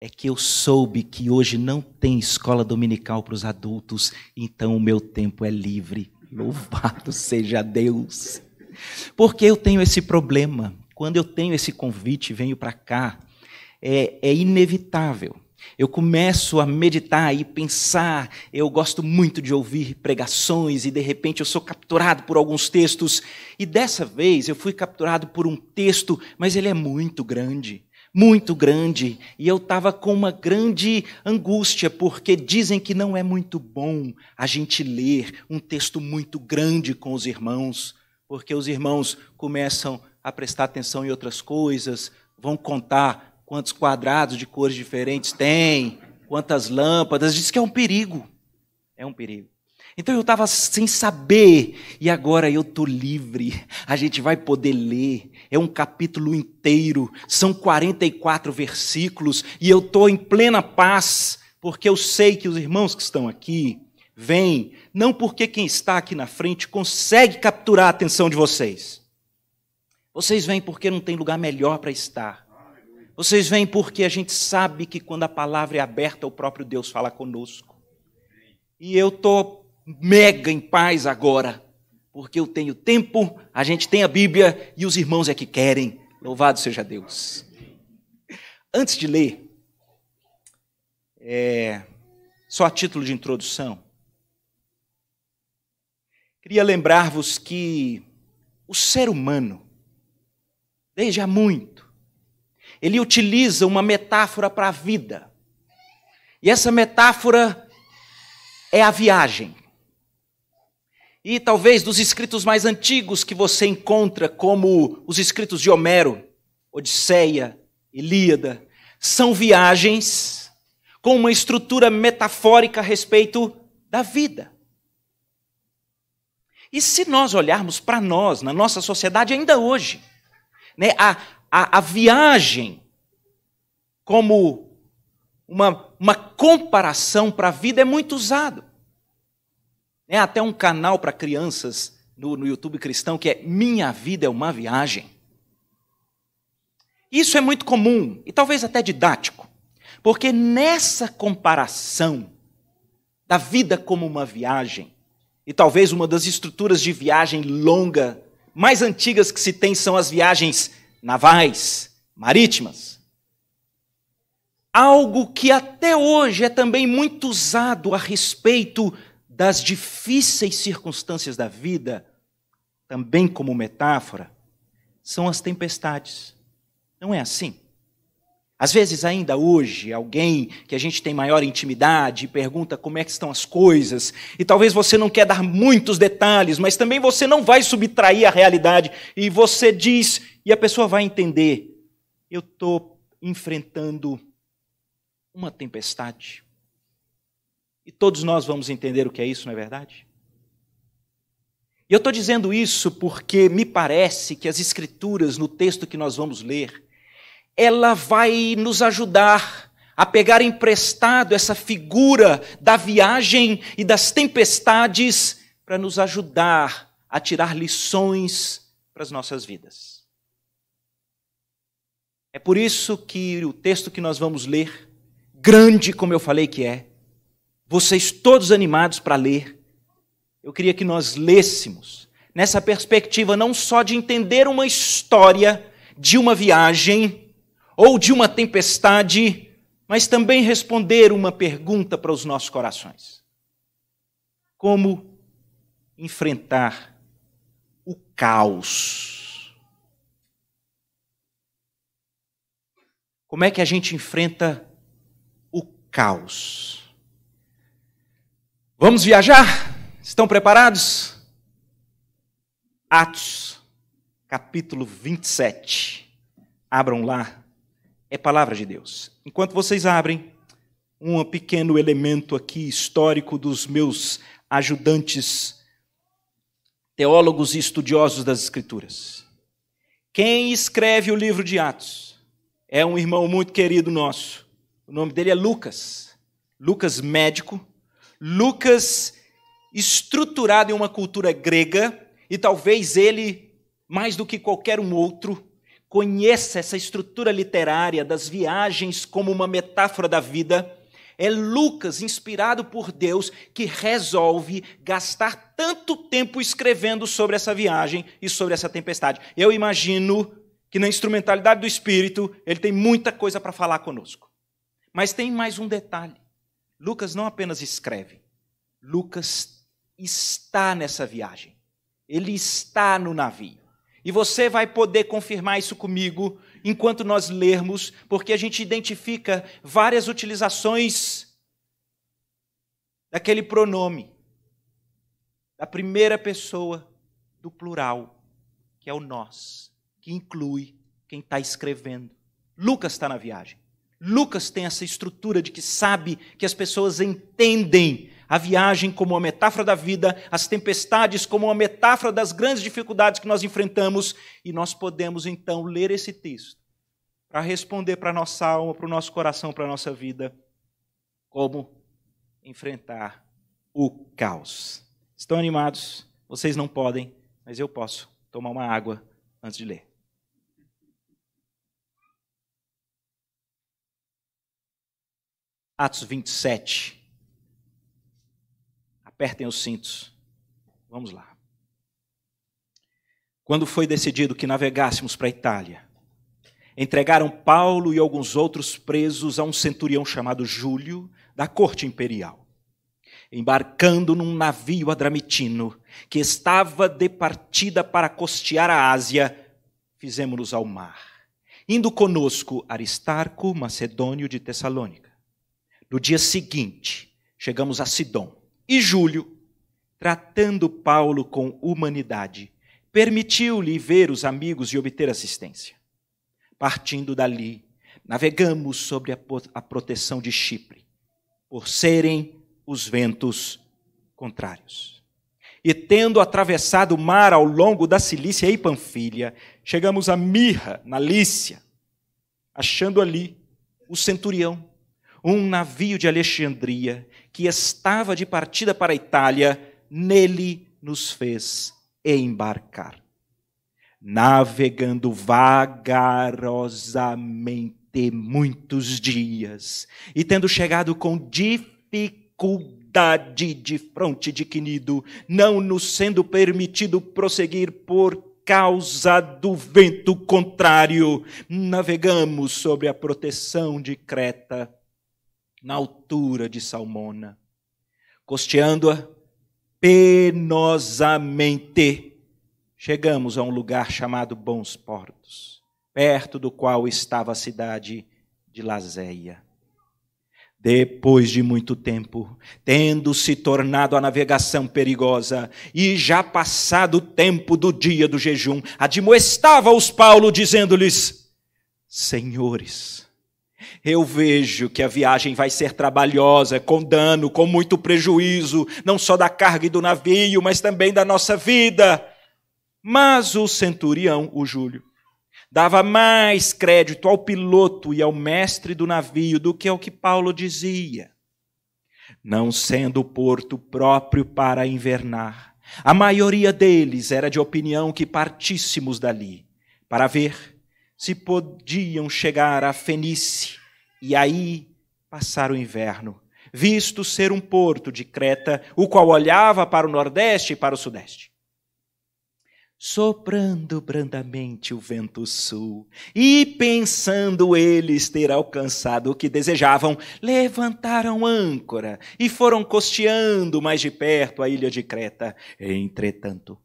é que eu soube que hoje não tem escola dominical para os adultos, então o meu tempo é livre. Louvado seja Deus. Porque eu tenho esse problema. Quando eu tenho esse convite, venho para cá, é, é inevitável. Eu começo a meditar e pensar. Eu gosto muito de ouvir pregações e de repente eu sou capturado por alguns textos. E dessa vez eu fui capturado por um texto, mas ele é muito grande muito grande, e eu estava com uma grande angústia, porque dizem que não é muito bom a gente ler um texto muito grande com os irmãos, porque os irmãos começam a prestar atenção em outras coisas, vão contar quantos quadrados de cores diferentes tem, quantas lâmpadas, diz que é um perigo. É um perigo. Então eu estava sem saber e agora eu estou livre. A gente vai poder ler. É um capítulo inteiro, são 44 versículos e eu estou em plena paz, porque eu sei que os irmãos que estão aqui vêm, não porque quem está aqui na frente consegue capturar a atenção de vocês. Vocês vêm porque não tem lugar melhor para estar. Vocês vêm porque a gente sabe que quando a palavra é aberta, o próprio Deus fala conosco. E eu estou mega em paz agora, porque eu tenho tempo, a gente tem a Bíblia e os irmãos é que querem. Louvado seja Deus. Antes de ler, é, só a título de introdução, queria lembrar-vos que o ser humano, desde há muito, ele utiliza uma metáfora para a vida. E essa metáfora é a viagem e talvez dos escritos mais antigos que você encontra, como os escritos de Homero, Odisseia, Ilíada, são viagens com uma estrutura metafórica a respeito da vida. E se nós olharmos para nós, na nossa sociedade ainda hoje, né, a, a, a viagem como uma, uma comparação para a vida é muito usada. Né? Até um canal para crianças no, no YouTube cristão que é Minha Vida é uma Viagem. Isso é muito comum e talvez até didático, porque nessa comparação da vida como uma viagem, e talvez uma das estruturas de viagem longa mais antigas que se tem são as viagens navais, marítimas. Algo que até hoje é também muito usado a respeito das difíceis circunstâncias da vida, também como metáfora, são as tempestades. Não é assim? Às vezes, ainda hoje, alguém que a gente tem maior intimidade pergunta como é que estão as coisas, e talvez você não quer dar muitos detalhes, mas também você não vai subtrair a realidade, e você diz, e a pessoa vai entender: eu estou enfrentando uma tempestade. E todos nós vamos entender o que é isso, não é verdade? E eu estou dizendo isso porque me parece que as Escrituras, no texto que nós vamos ler, ela vai nos ajudar a pegar emprestado essa figura da viagem e das tempestades para nos ajudar a tirar lições para as nossas vidas. É por isso que o texto que nós vamos ler, grande como eu falei que é, vocês todos animados para ler, eu queria que nós lêssemos nessa perspectiva não só de entender uma história de uma viagem ou de uma tempestade, mas também responder uma pergunta para os nossos corações: Como enfrentar o caos? Como é que a gente enfrenta o caos? Vamos viajar? Estão preparados? Atos, capítulo 27. Abram lá, é palavra de Deus. Enquanto vocês abrem, um pequeno elemento aqui histórico dos meus ajudantes, teólogos e estudiosos das Escrituras. Quem escreve o livro de Atos é um irmão muito querido nosso. O nome dele é Lucas. Lucas, médico, Lucas estruturado em uma cultura grega, e talvez ele, mais do que qualquer um outro, conheça essa estrutura literária das viagens como uma metáfora da vida. É Lucas, inspirado por Deus, que resolve gastar tanto tempo escrevendo sobre essa viagem e sobre essa tempestade. Eu imagino que na instrumentalidade do Espírito, ele tem muita coisa para falar conosco. Mas tem mais um detalhe. Lucas não apenas escreve, Lucas está nessa viagem. Ele está no navio. E você vai poder confirmar isso comigo enquanto nós lermos, porque a gente identifica várias utilizações daquele pronome, da primeira pessoa do plural, que é o nós, que inclui quem está escrevendo. Lucas está na viagem. Lucas tem essa estrutura de que sabe que as pessoas entendem a viagem como uma metáfora da vida, as tempestades como uma metáfora das grandes dificuldades que nós enfrentamos, e nós podemos então ler esse texto para responder para a nossa alma, para o nosso coração, para a nossa vida, como enfrentar o caos. Estão animados? Vocês não podem, mas eu posso tomar uma água antes de ler. Atos 27. Apertem os cintos. Vamos lá. Quando foi decidido que navegássemos para a Itália, entregaram Paulo e alguns outros presos a um centurião chamado Júlio, da corte imperial, embarcando num navio adramitino que estava de partida para costear a Ásia, fizemos-nos ao mar, indo conosco Aristarco, macedônio de Tessalônica no dia seguinte, chegamos a Sidom. E Júlio, tratando Paulo com humanidade, permitiu-lhe ver os amigos e obter assistência. Partindo dali, navegamos sobre a, proteção de Chipre, por serem os ventos contrários. E tendo atravessado o mar ao longo da Cilícia e Panfilha, chegamos a Mirra, na Lícia, achando ali o centurião, um navio de Alexandria que estava de partida para a Itália, nele nos fez embarcar. Navegando vagarosamente muitos dias e tendo chegado com dificuldade de fronte de Quinido, não nos sendo permitido prosseguir por causa do vento contrário, navegamos sobre a proteção de Creta na altura de Salmona, costeando-a penosamente. Chegamos a um lugar chamado Bons Portos, perto do qual estava a cidade de Lazéia. Depois de muito tempo, tendo se tornado a navegação perigosa, e já passado o tempo do dia do jejum, admoestava-os Paulo, dizendo-lhes: Senhores, eu vejo que a viagem vai ser trabalhosa, com dano, com muito prejuízo, não só da carga e do navio, mas também da nossa vida. Mas o centurião, o Júlio, dava mais crédito ao piloto e ao mestre do navio do que ao que Paulo dizia. Não sendo o porto próprio para invernar, a maioria deles era de opinião que partíssemos dali para ver se podiam chegar à Fenice e aí passar o inverno, visto ser um porto de Creta, o qual olhava para o nordeste e para o sudeste. Soprando brandamente o vento sul, e pensando eles ter alcançado o que desejavam, levantaram âncora e foram costeando mais de perto a ilha de Creta. Entretanto,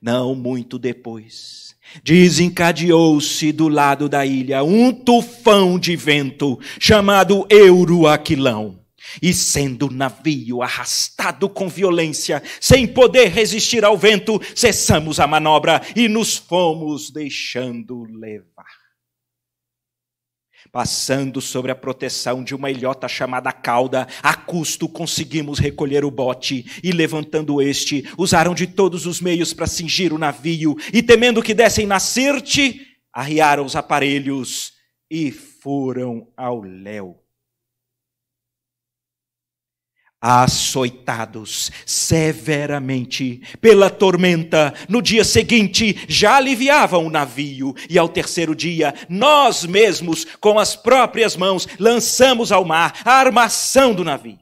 não muito depois, Desencadeou-se do lado da ilha um tufão de vento chamado Euroaquilão. E sendo o navio arrastado com violência, sem poder resistir ao vento, cessamos a manobra e nos fomos deixando levar. Passando sobre a proteção de uma ilhota chamada cauda, a custo conseguimos recolher o bote, e levantando este, usaram de todos os meios para cingir o navio, e temendo que dessem na sirte, arriaram os aparelhos e foram ao léu açoitados severamente pela tormenta. No dia seguinte, já aliviavam o navio, e ao terceiro dia, nós mesmos, com as próprias mãos, lançamos ao mar a armação do navio.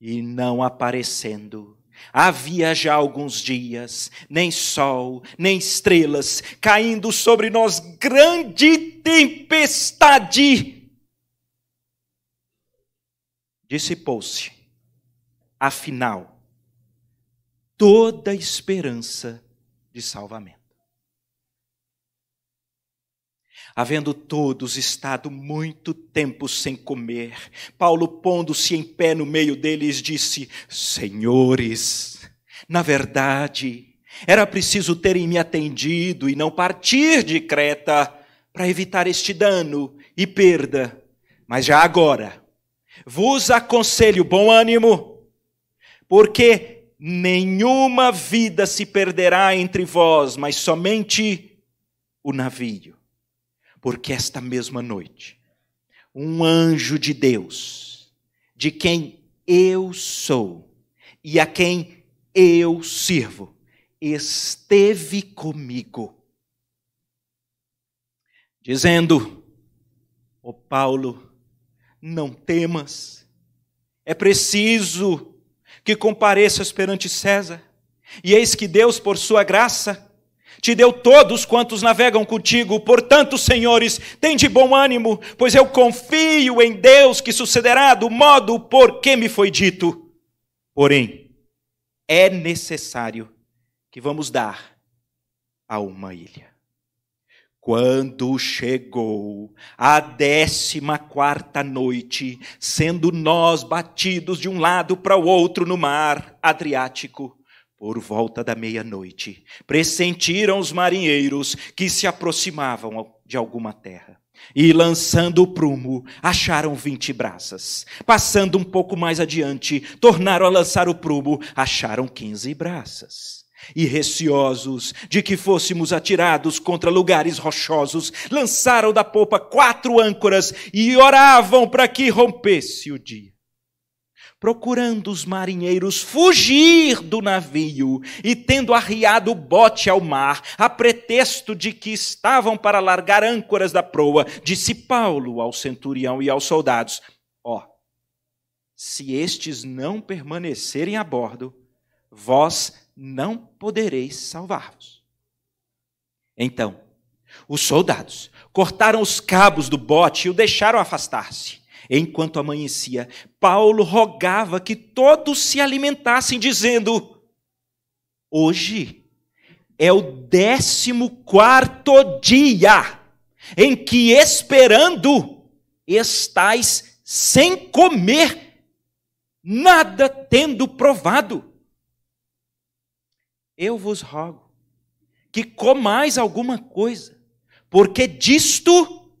E não aparecendo, Havia já alguns dias, nem sol, nem estrelas, caindo sobre nós grande tempestade dissipou-se. Afinal, toda esperança de salvamento. Havendo todos estado muito tempo sem comer, Paulo, pondo-se em pé no meio deles, disse: Senhores, na verdade, era preciso terem me atendido e não partir de Creta para evitar este dano e perda. Mas já agora, vos aconselho bom ânimo, porque nenhuma vida se perderá entre vós, mas somente o navio. Porque esta mesma noite, um anjo de Deus, de quem eu sou e a quem eu sirvo, esteve comigo, dizendo: O oh Paulo, não temas. É preciso que compareças perante César. E eis que Deus, por sua graça, te deu todos quantos navegam contigo. Portanto, senhores, tem de bom ânimo, pois eu confio em Deus que sucederá do modo por que me foi dito. Porém, é necessário que vamos dar a uma ilha. Quando chegou a décima quarta noite, sendo nós batidos de um lado para o outro no mar Adriático, por volta da meia-noite, pressentiram os marinheiros que se aproximavam de alguma terra. E lançando o prumo, acharam vinte braças. Passando um pouco mais adiante, tornaram a lançar o prumo, acharam quinze braças e receosos de que fôssemos atirados contra lugares rochosos, lançaram da popa quatro âncoras e oravam para que rompesse o dia. Procurando os marinheiros fugir do navio e tendo arriado o bote ao mar, a pretexto de que estavam para largar âncoras da proa, disse Paulo ao centurião e aos soldados: Ó, oh, se estes não permanecerem a bordo, vós não podereis salvar-vos. Então, os soldados cortaram os cabos do bote e o deixaram afastar-se. Enquanto amanhecia, Paulo rogava que todos se alimentassem, dizendo: Hoje é o décimo quarto dia em que, esperando, estais sem comer, nada tendo provado eu vos rogo que comais alguma coisa, porque disto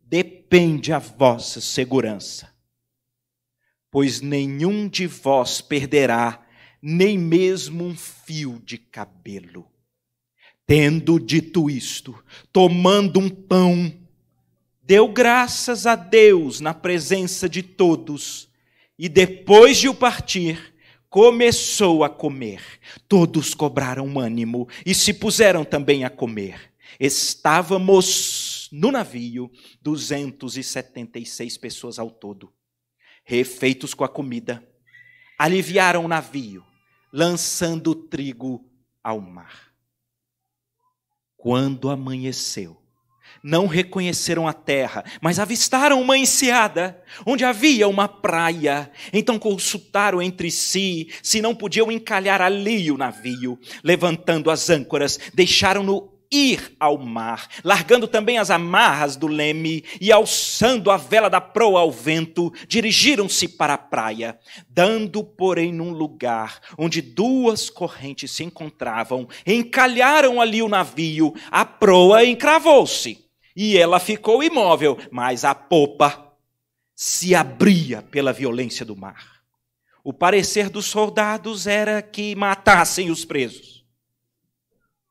depende a vossa segurança. Pois nenhum de vós perderá nem mesmo um fio de cabelo. Tendo dito isto, tomando um pão, deu graças a Deus na presença de todos, e depois de o partir, começou a comer, todos cobraram ânimo e se puseram também a comer. Estávamos no navio 276 pessoas ao todo, refeitos com a comida, aliviaram o navio, lançando o trigo ao mar. Quando amanheceu, não reconheceram a terra, mas avistaram uma enseada, onde havia uma praia. Então consultaram entre si se não podiam encalhar ali o navio. Levantando as âncoras, deixaram-no ir ao mar, largando também as amarras do leme e alçando a vela da proa ao vento, dirigiram-se para a praia, dando, porém, num lugar onde duas correntes se encontravam, encalharam ali o navio, a proa encravou-se e ela ficou imóvel, mas a popa se abria pela violência do mar. O parecer dos soldados era que matassem os presos,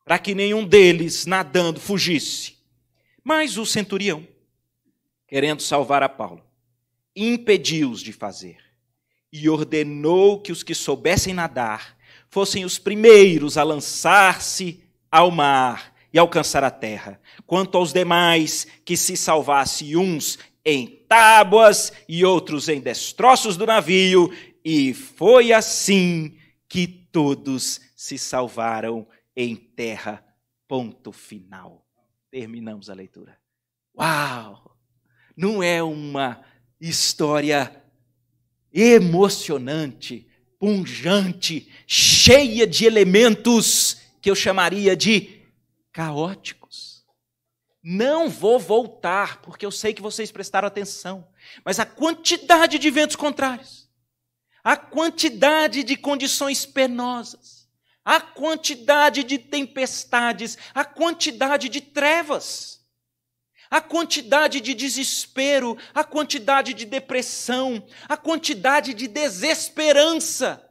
para que nenhum deles, nadando, fugisse. Mas o centurião, querendo salvar a Paulo, impediu-os de fazer e ordenou que os que soubessem nadar fossem os primeiros a lançar-se ao mar e alcançar a terra. Quanto aos demais, que se salvasse uns em tábuas e outros em destroços do navio, e foi assim que todos se salvaram em terra. Ponto final. Terminamos a leitura. Uau! Não é uma história emocionante, punjante, cheia de elementos que eu chamaria de caóticos. Não vou voltar, porque eu sei que vocês prestaram atenção. Mas a quantidade de ventos contrários, a quantidade de condições penosas, a quantidade de tempestades, a quantidade de trevas, a quantidade de desespero, a quantidade de depressão, a quantidade de desesperança.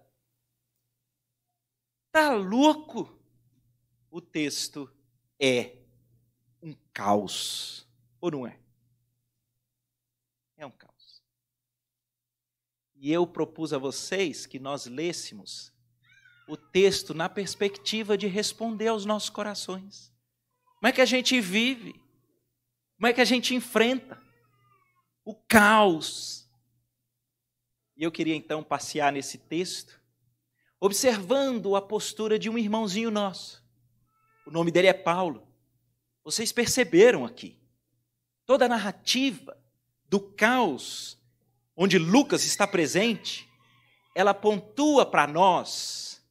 Tá louco? O texto é um caos. Ou não é? É um caos. E eu propus a vocês que nós lêssemos o texto na perspectiva de responder aos nossos corações. Como é que a gente vive? Como é que a gente enfrenta o caos? E eu queria então passear nesse texto, observando a postura de um irmãozinho nosso, o nome dele é Paulo. Vocês perceberam aqui toda a narrativa do caos onde Lucas está presente, ela pontua para nós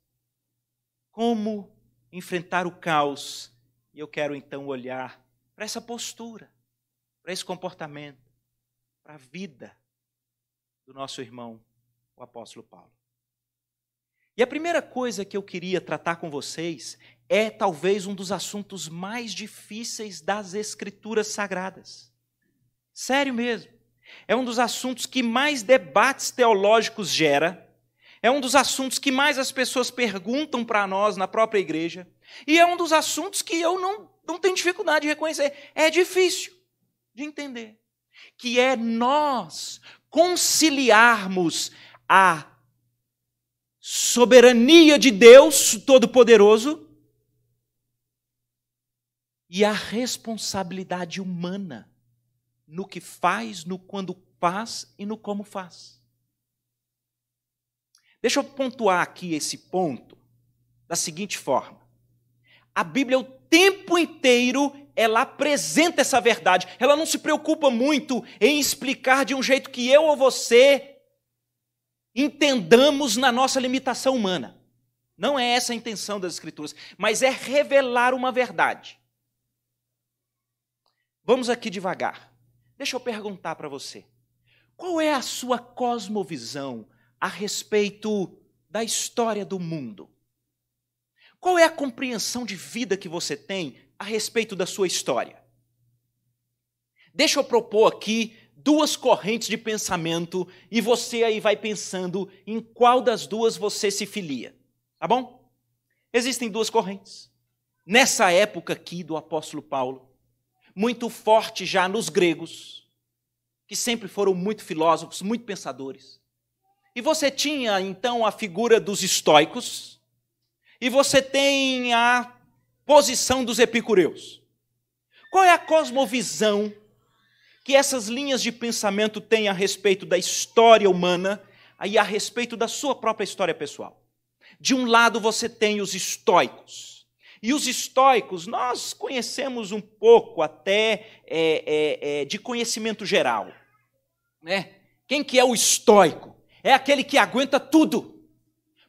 como enfrentar o caos. E eu quero então olhar para essa postura, para esse comportamento, para a vida do nosso irmão, o apóstolo Paulo. E a primeira coisa que eu queria tratar com vocês é talvez um dos assuntos mais difíceis das Escrituras Sagradas. Sério mesmo. É um dos assuntos que mais debates teológicos gera, é um dos assuntos que mais as pessoas perguntam para nós na própria igreja, e é um dos assuntos que eu não, não tenho dificuldade de reconhecer. É difícil de entender. Que é nós conciliarmos a soberania de Deus Todo-Poderoso e a responsabilidade humana no que faz, no quando faz e no como faz. Deixa eu pontuar aqui esse ponto da seguinte forma: a Bíblia o tempo inteiro ela apresenta essa verdade. Ela não se preocupa muito em explicar de um jeito que eu ou você entendamos na nossa limitação humana. Não é essa a intenção das Escrituras, mas é revelar uma verdade. Vamos aqui devagar. Deixa eu perguntar para você: qual é a sua cosmovisão a respeito da história do mundo? Qual é a compreensão de vida que você tem a respeito da sua história? Deixa eu propor aqui duas correntes de pensamento e você aí vai pensando em qual das duas você se filia, tá bom? Existem duas correntes. Nessa época aqui do apóstolo Paulo, muito forte já nos gregos, que sempre foram muito filósofos, muito pensadores. E você tinha então a figura dos estoicos, e você tem a posição dos epicureus. Qual é a cosmovisão que essas linhas de pensamento têm a respeito da história humana e a respeito da sua própria história pessoal. De um lado, você tem os estoicos. E os estoicos, nós conhecemos um pouco até é, é, é, de conhecimento geral. Né? Quem que é o estoico? É aquele que aguenta tudo.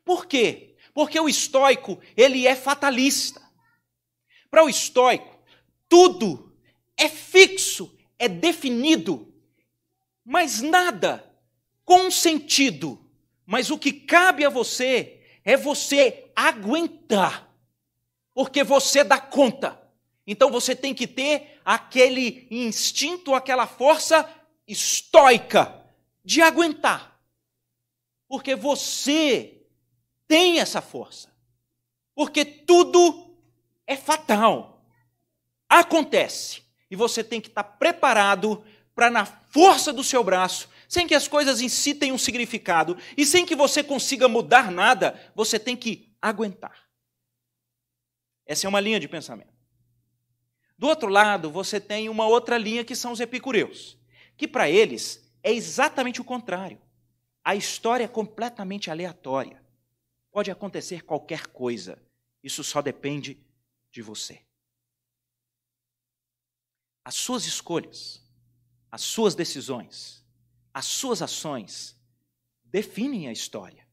Por quê? Porque o estoico, ele é fatalista. Para o estoico, tudo é fixo, é definido, mas nada com sentido. Mas o que cabe a você é você aguentar, porque você dá conta. Então você tem que ter aquele instinto, aquela força estoica de aguentar, porque você tem essa força, porque tudo é fatal, acontece e você tem que estar preparado para, na força do seu braço, sem que as coisas em si tenham um significado e sem que você consiga mudar nada, você tem que aguentar. Essa é uma linha de pensamento. Do outro lado, você tem uma outra linha que são os epicureus, que para eles é exatamente o contrário. A história é completamente aleatória. Pode acontecer qualquer coisa. Isso só depende de você as suas escolhas, as suas decisões, as suas ações definem a história.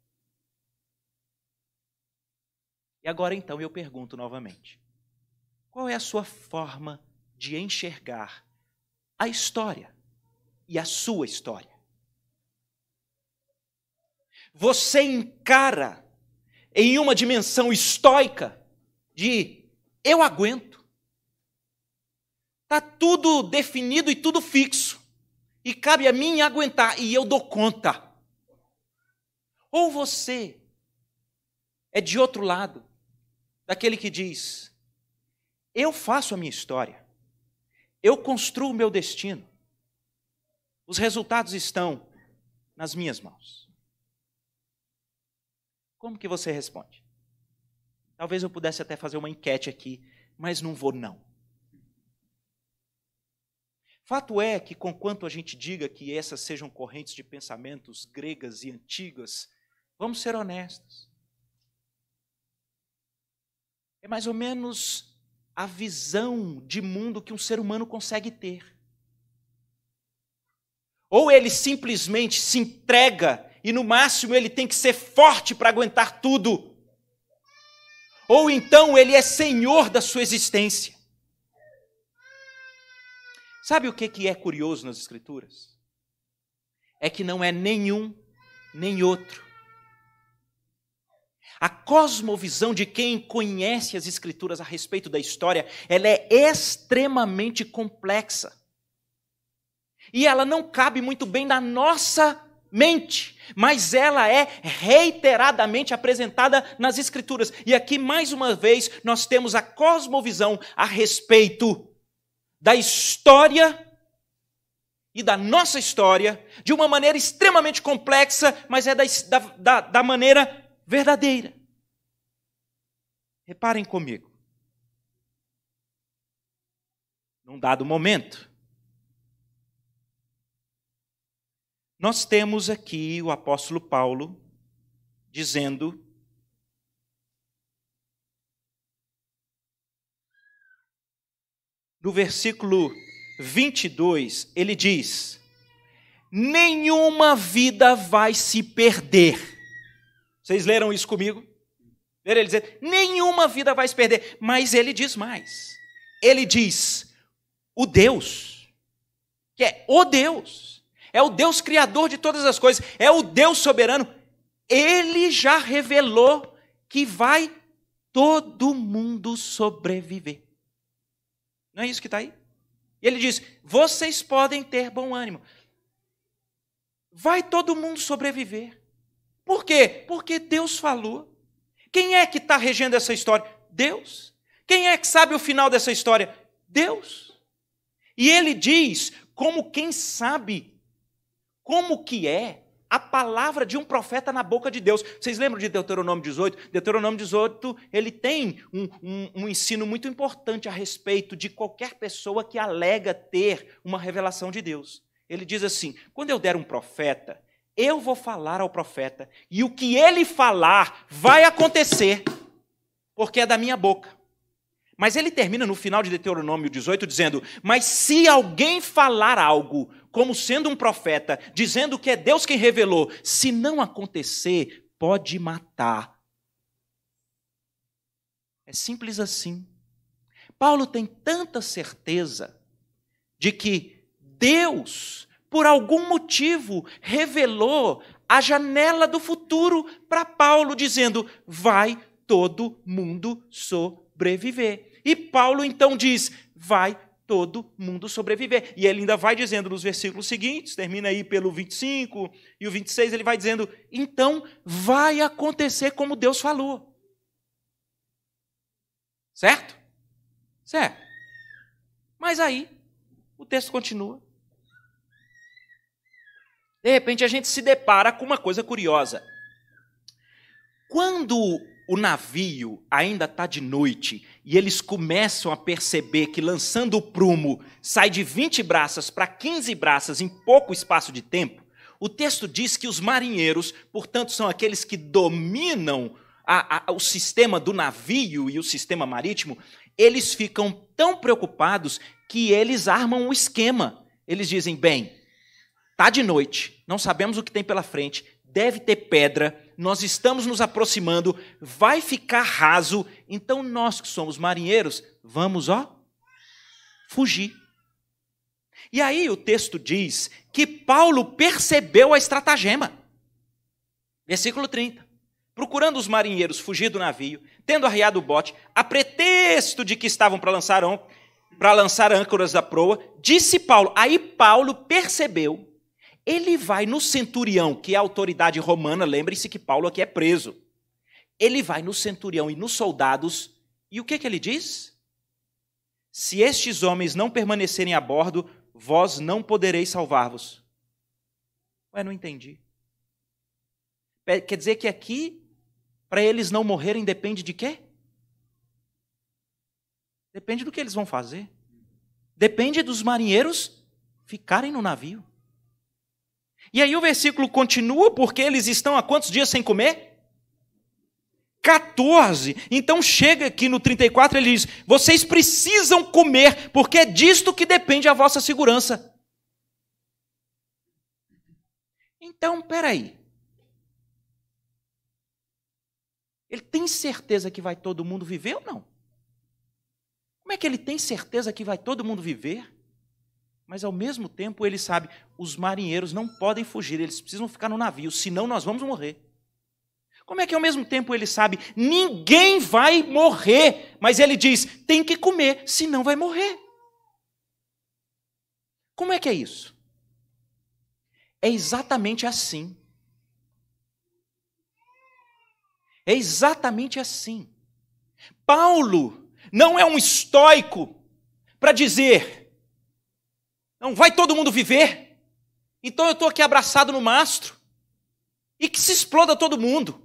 E agora então eu pergunto novamente: qual é a sua forma de enxergar a história e a sua história? Você encara em uma dimensão estoica de eu aguento. Está tudo definido e tudo fixo. E cabe a mim aguentar, e eu dou conta. Ou você é de outro lado, daquele que diz: eu faço a minha história, eu construo o meu destino, os resultados estão nas minhas mãos. Como que você responde? Talvez eu pudesse até fazer uma enquete aqui, mas não vou, não. Fato é que, conquanto a gente diga que essas sejam correntes de pensamentos gregas e antigas, vamos ser honestos. É mais ou menos a visão de mundo que um ser humano consegue ter. Ou ele simplesmente se entrega e, no máximo, ele tem que ser forte para aguentar tudo. Ou então ele é senhor da sua existência. Sabe o que, que é curioso nas Escrituras? É que não é nenhum nem outro. A cosmovisão de quem conhece as escrituras a respeito da história, ela é extremamente complexa. E ela não cabe muito bem na nossa mente, mas ela é reiteradamente apresentada nas escrituras. E aqui mais uma vez nós temos a cosmovisão a respeito da história e da nossa história de uma maneira extremamente complexa, mas é da, da, da maneira verdadeira. Reparem comigo. Num dado momento, nós temos aqui o apóstolo Paulo dizendo no versículo 22, ele diz: Nenhuma vida vai se perder. Vocês leram isso comigo? Ele dizer: Nenhuma vida vai se perder. Mas ele diz mais. Ele diz: O Deus, que é o Deus, é o Deus criador de todas as coisas, é o Deus soberano, ele já revelou que vai todo mundo sobreviver. Não é isso que está aí? E ele diz: vocês podem ter bom ânimo. Vai todo mundo sobreviver. Por quê? Porque Deus falou. Quem é que está regendo essa história? Deus. Quem é que sabe o final dessa história? Deus. E ele diz, como quem sabe como que é a palavra de um profeta na boca de Deus. Vocês lembram de Deuteronômio 18? Deuteronômio 18, ele tem um, um, um ensino muito importante a respeito de qualquer pessoa que alega ter uma revelação de Deus. Ele diz assim: quando eu der um profeta, eu vou falar ao profeta, e o que ele falar vai acontecer, porque é da minha boca. Mas ele termina no final de Deuteronômio 18 dizendo: Mas se alguém falar algo, como sendo um profeta, dizendo que é Deus quem revelou, se não acontecer, pode matar. É simples assim. Paulo tem tanta certeza de que Deus, por algum motivo, revelou a janela do futuro para Paulo, dizendo: vai todo mundo sobreviver. E Paulo então diz: vai todo mundo sobreviver. E ele ainda vai dizendo nos versículos seguintes, termina aí pelo 25 e o 26, ele vai dizendo: então vai acontecer como Deus falou. Certo? Certo. Mas aí, o texto continua. De repente, a gente se depara com uma coisa curiosa. Quando o navio ainda está de noite e eles começam a perceber que lançando o prumo sai de 20 braças para 15 braças em pouco espaço de tempo. O texto diz que os marinheiros, portanto, são aqueles que dominam a, a, o sistema do navio e o sistema marítimo. Eles ficam tão preocupados que eles armam um esquema. Eles dizem: bem, tá de noite, não sabemos o que tem pela frente, deve ter pedra, nós estamos nos aproximando, vai ficar raso, então nós que somos marinheiros, vamos, ó, fugir. E aí o texto diz que Paulo percebeu a estratagema. Versículo 30. Procurando os marinheiros fugir do navio, tendo arriado o bote, a pretexto de que estavam para lançar, para lançar âncoras da proa, disse Paulo. Aí Paulo percebeu ele vai no centurião, que é a autoridade romana, lembre-se que Paulo aqui é preso. Ele vai no centurião e nos soldados, e o que, que ele diz? Se estes homens não permanecerem a bordo, vós não podereis salvar-vos. Ué, não entendi. Quer dizer que aqui, para eles não morrerem, depende de quê? Depende do que eles vão fazer. Depende dos marinheiros ficarem no navio. E aí o versículo continua, porque eles estão há quantos dias sem comer? 14. Então chega aqui no 34, ele diz: Vocês precisam comer, porque é disto que depende a vossa segurança. Então, peraí. Ele tem certeza que vai todo mundo viver ou não? Como é que ele tem certeza que vai todo mundo viver? Mas ao mesmo tempo ele sabe, os marinheiros não podem fugir, eles precisam ficar no navio, senão nós vamos morrer. Como é que ao mesmo tempo ele sabe, ninguém vai morrer, mas ele diz, tem que comer, senão vai morrer. Como é que é isso? É exatamente assim. É exatamente assim. Paulo não é um estoico para dizer não vai todo mundo viver? Então eu estou aqui abraçado no mastro e que se exploda todo mundo.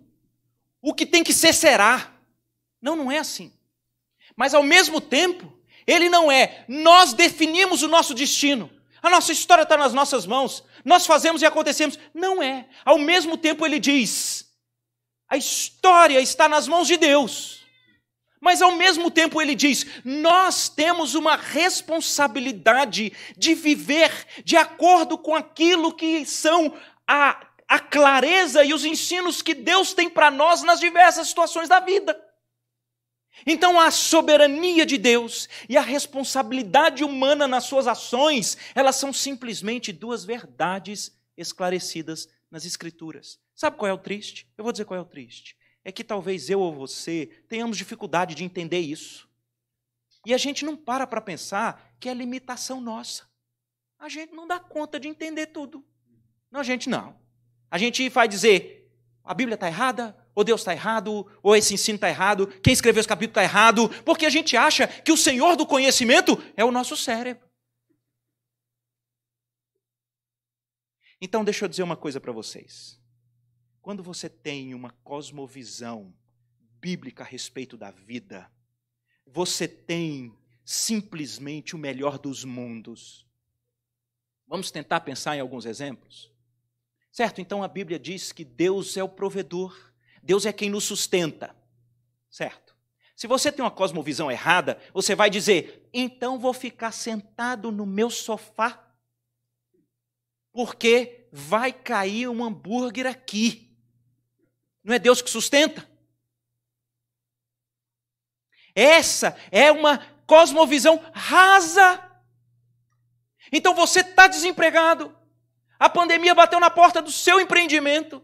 O que tem que ser será. Não, não é assim. Mas ao mesmo tempo, ele não é. Nós definimos o nosso destino. A nossa história está nas nossas mãos. Nós fazemos e acontecemos. Não é. Ao mesmo tempo, ele diz: a história está nas mãos de Deus. Mas ao mesmo tempo ele diz: nós temos uma responsabilidade de viver de acordo com aquilo que são a, a clareza e os ensinos que Deus tem para nós nas diversas situações da vida. Então a soberania de Deus e a responsabilidade humana nas suas ações, elas são simplesmente duas verdades esclarecidas nas Escrituras. Sabe qual é o triste? Eu vou dizer qual é o triste é que talvez eu ou você tenhamos dificuldade de entender isso. E a gente não para para pensar que é limitação nossa. A gente não dá conta de entender tudo. Não, a gente não. A gente vai dizer: a Bíblia está errada, ou Deus está errado, ou esse ensino está errado, quem escreveu esse capítulo está errado, porque a gente acha que o Senhor do conhecimento é o nosso cérebro. Então, deixa eu dizer uma coisa para vocês. Quando você tem uma cosmovisão bíblica a respeito da vida, você tem simplesmente o melhor dos mundos. Vamos tentar pensar em alguns exemplos? Certo? Então a Bíblia diz que Deus é o provedor, Deus é quem nos sustenta. Certo? Se você tem uma cosmovisão errada, você vai dizer: então vou ficar sentado no meu sofá, porque vai cair um hambúrguer aqui. Não é Deus que sustenta? Essa é uma cosmovisão rasa. Então você está desempregado. A pandemia bateu na porta do seu empreendimento,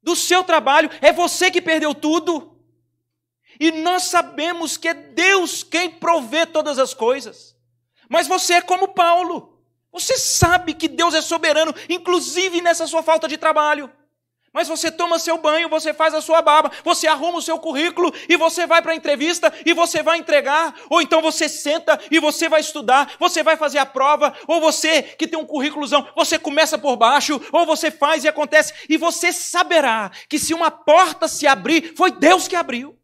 do seu trabalho. É você que perdeu tudo. E nós sabemos que é Deus quem provê todas as coisas. Mas você é como Paulo. Você sabe que Deus é soberano, inclusive nessa sua falta de trabalho. Mas você toma seu banho, você faz a sua barba, você arruma o seu currículo e você vai para a entrevista e você vai entregar, ou então você senta e você vai estudar, você vai fazer a prova, ou você que tem um currículozão, você começa por baixo, ou você faz e acontece, e você saberá que se uma porta se abrir, foi Deus que abriu.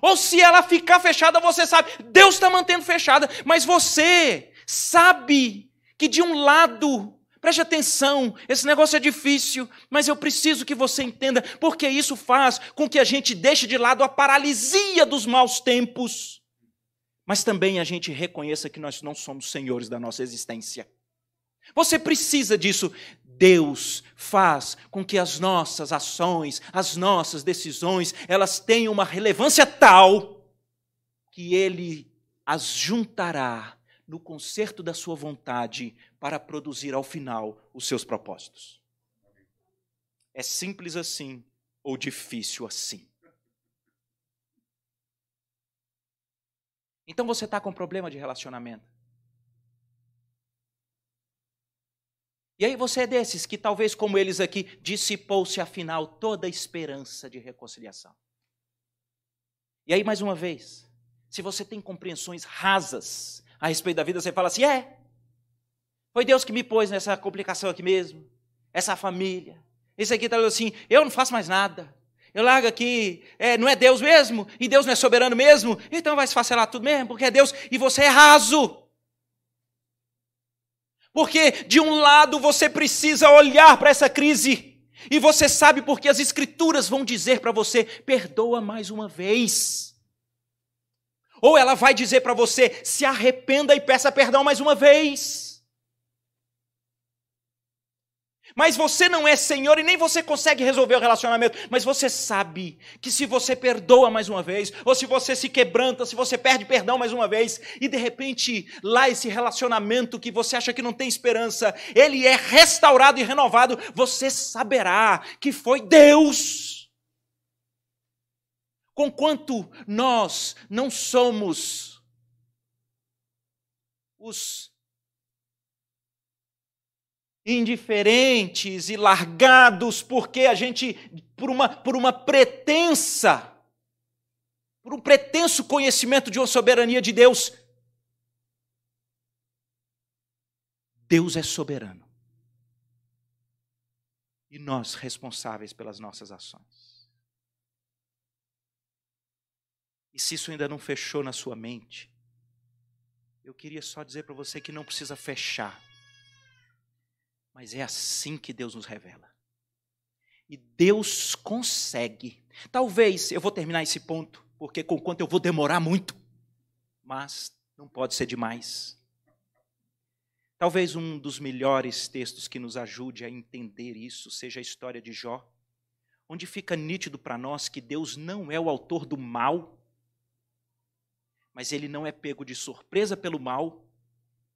Ou se ela ficar fechada, você sabe, Deus está mantendo fechada, mas você sabe que de um lado Preste atenção, esse negócio é difícil, mas eu preciso que você entenda, porque isso faz com que a gente deixe de lado a paralisia dos maus tempos, mas também a gente reconheça que nós não somos senhores da nossa existência. Você precisa disso. Deus faz com que as nossas ações, as nossas decisões, elas tenham uma relevância tal que ele as juntará no conserto da sua vontade para produzir ao final os seus propósitos. É simples assim ou difícil assim. Então você está com problema de relacionamento. E aí você é desses que talvez como eles aqui dissipou-se afinal toda a esperança de reconciliação. E aí mais uma vez, se você tem compreensões rasas a respeito da vida, você fala assim: é, foi Deus que me pôs nessa complicação aqui mesmo, essa família. Esse aqui está assim: eu não faço mais nada. Eu largo aqui, é, não é Deus mesmo? E Deus não é soberano mesmo? Então vai se facelar tudo mesmo, porque é Deus e você é raso. Porque de um lado você precisa olhar para essa crise e você sabe porque as escrituras vão dizer para você: perdoa mais uma vez. Ou ela vai dizer para você: se arrependa e peça perdão mais uma vez. Mas você não é Senhor e nem você consegue resolver o relacionamento. Mas você sabe que se você perdoa mais uma vez, ou se você se quebranta, se você perde perdão mais uma vez, e de repente lá esse relacionamento que você acha que não tem esperança, ele é restaurado e renovado, você saberá que foi Deus Conquanto nós não somos os indiferentes e largados porque a gente por uma por uma pretensa por um pretenso conhecimento de uma soberania de Deus Deus é soberano e nós responsáveis pelas nossas ações E se isso ainda não fechou na sua mente, eu queria só dizer para você que não precisa fechar. Mas é assim que Deus nos revela. E Deus consegue. Talvez eu vou terminar esse ponto, porque com quanto eu vou demorar muito. Mas não pode ser demais. Talvez um dos melhores textos que nos ajude a entender isso seja a história de Jó, onde fica nítido para nós que Deus não é o autor do mal, mas ele não é pego de surpresa pelo mal,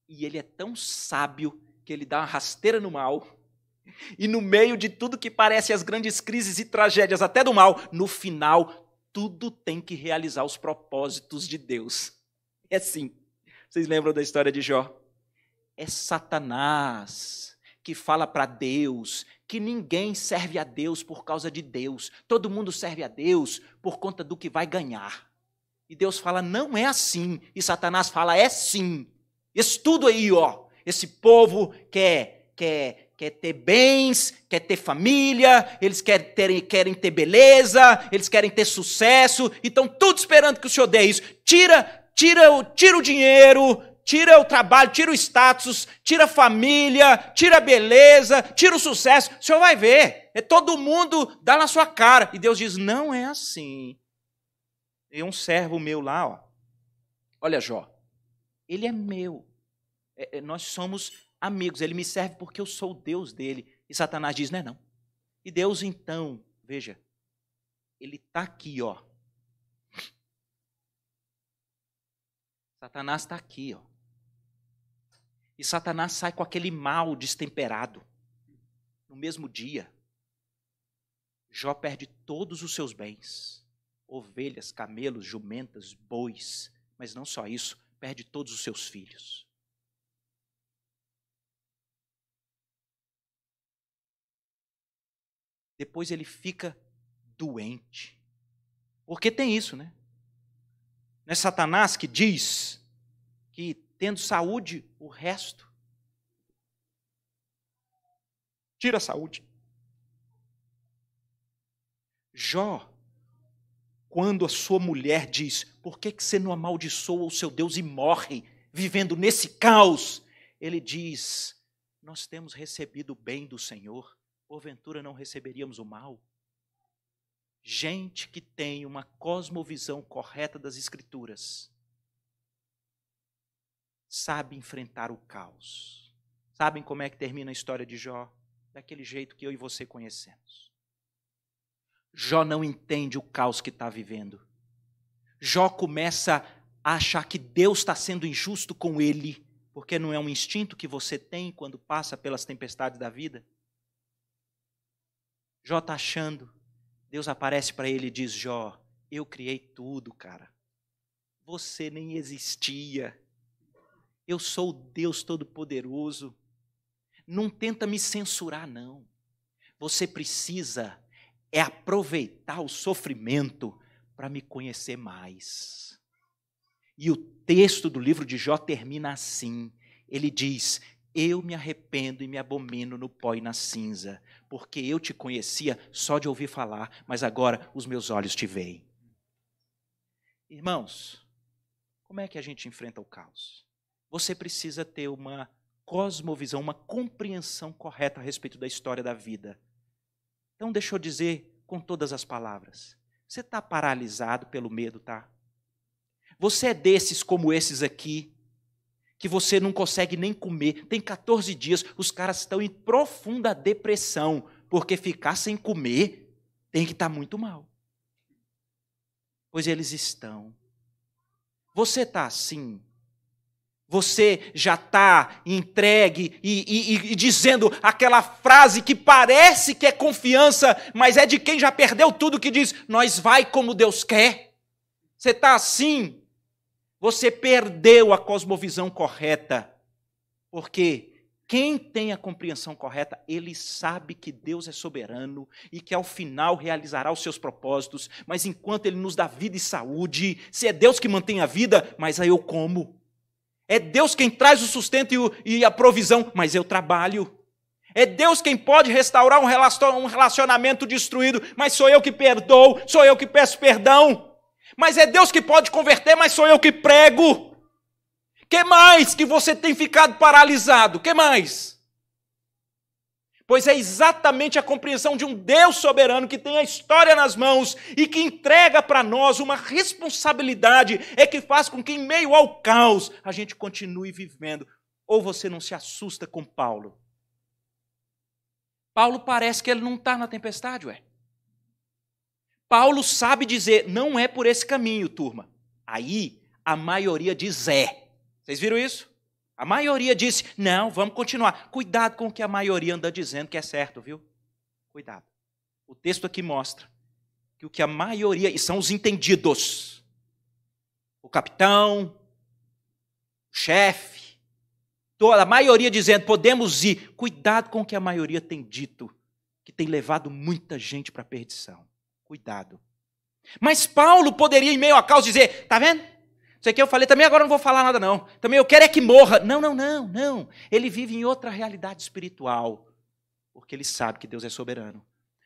e ele é tão sábio que ele dá uma rasteira no mal. E no meio de tudo que parece as grandes crises e tragédias, até do mal, no final, tudo tem que realizar os propósitos de Deus. É assim. Vocês lembram da história de Jó? É Satanás que fala para Deus que ninguém serve a Deus por causa de Deus. Todo mundo serve a Deus por conta do que vai ganhar. E Deus fala, não é assim. E Satanás fala, é sim. Isso tudo aí, ó. Esse povo quer, quer, quer ter bens, quer ter família, eles querem ter, querem ter beleza, eles querem ter sucesso, e estão tudo esperando que o senhor dê isso. Tira, tira, o, tira o dinheiro, tira o trabalho, tira o status, tira a família, tira a beleza, tira o sucesso. O senhor vai ver. É todo mundo dá na sua cara. E Deus diz: não é assim. Tem um servo meu lá, ó. Olha, Jó. Ele é meu. É, é, nós somos amigos. Ele me serve porque eu sou o Deus dele. E Satanás diz: não é não. E Deus então, veja, ele está aqui, ó. Satanás está aqui, ó. E Satanás sai com aquele mal destemperado. No mesmo dia, Jó perde todos os seus bens ovelhas, camelos, jumentas, bois, mas não só isso, perde todos os seus filhos. Depois ele fica doente. Porque tem isso, né? Não é Satanás que diz que, tendo saúde, o resto tira a saúde. Jó quando a sua mulher diz: Por que, que você não amaldiçoa o seu Deus e morre, vivendo nesse caos? Ele diz: Nós temos recebido o bem do Senhor, porventura não receberíamos o mal? Gente que tem uma cosmovisão correta das Escrituras sabe enfrentar o caos. Sabem como é que termina a história de Jó? Daquele jeito que eu e você conhecemos. Jó não entende o caos que está vivendo. Jó começa a achar que Deus está sendo injusto com ele, porque não é um instinto que você tem quando passa pelas tempestades da vida. Jó está achando. Deus aparece para ele e diz: Jó, eu criei tudo, cara. Você nem existia. Eu sou o Deus Todo-Poderoso. Não tenta me censurar, não. Você precisa é aproveitar o sofrimento para me conhecer mais. E o texto do livro de Jó termina assim: ele diz. Eu me arrependo e me abomino no pó e na cinza, porque eu te conhecia só de ouvir falar, mas agora os meus olhos te veem. Irmãos, como é que a gente enfrenta o caos? Você precisa ter uma cosmovisão, uma compreensão correta a respeito da história da vida. Então, deixa eu dizer com todas as palavras: você está paralisado pelo medo, tá? Você é desses como esses aqui, que você não consegue nem comer. Tem 14 dias, os caras estão em profunda depressão, porque ficar sem comer tem que estar tá muito mal. Pois eles estão. Você está assim você já está entregue e, e, e, dizendo aquela frase que parece que é confiança, mas é de quem já perdeu tudo que diz: Nós vai como Deus quer. Você está assim. Você perdeu a cosmovisão correta. Porque quem tem a compreensão correta, ele sabe que Deus é soberano e que ao final realizará os seus propósitos, mas enquanto ele nos dá vida e saúde, se é Deus que mantém a vida, mas aí eu como. É Deus quem traz o sustento e, o, e a provisão, mas eu trabalho. É Deus quem pode restaurar um relacionamento destruído, mas sou eu que perdoo, sou eu que peço perdão. Mas é Deus que pode converter, mas sou eu que prego. Que mais que você tem ficado paralisado? Que mais? pois é exatamente a compreensão de um Deus soberano que tem a história nas mãos e que entrega para nós uma responsabilidade, é que faz com que, em meio ao caos, a gente continue vivendo. Ou você não se assusta com Paulo? Paulo parece que ele não está na tempestade, ué. Paulo sabe dizer, não é por esse caminho, turma. Aí a maioria diz é. Vocês viram isso? A maioria disse: não, vamos continuar. Cuidado com o que a maioria anda dizendo que é certo, viu? Cuidado. O texto aqui mostra que o que a maioria, e são os entendidos, o capitão, o chefe, toda a maioria dizendo: podemos ir. Cuidado com o que a maioria tem dito, que tem levado muita gente para a perdição. Cuidado. Mas Paulo poderia, em meio a caos, dizer: está vendo? Isso aqui eu falei, também agora não vou falar nada, não. Também eu quero é que morra. Não, não, não, não. Ele vive em outra realidade espiritual. Porque ele sabe que Deus é soberano.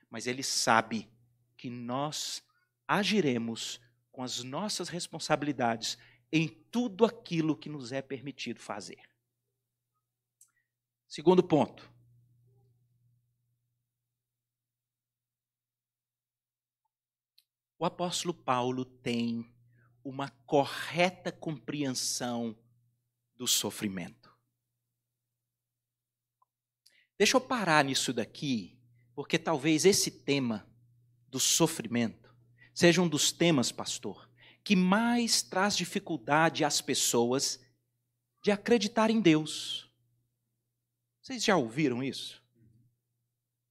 Mas ele sabe que nós agiremos com as nossas responsabilidades em tudo aquilo que nos é permitido fazer. Segundo ponto. O apóstolo Paulo tem uma correta compreensão do sofrimento. Deixa eu parar nisso daqui, porque talvez esse tema do sofrimento seja um dos temas, pastor, que mais traz dificuldade às pessoas de acreditar em Deus. Vocês já ouviram isso?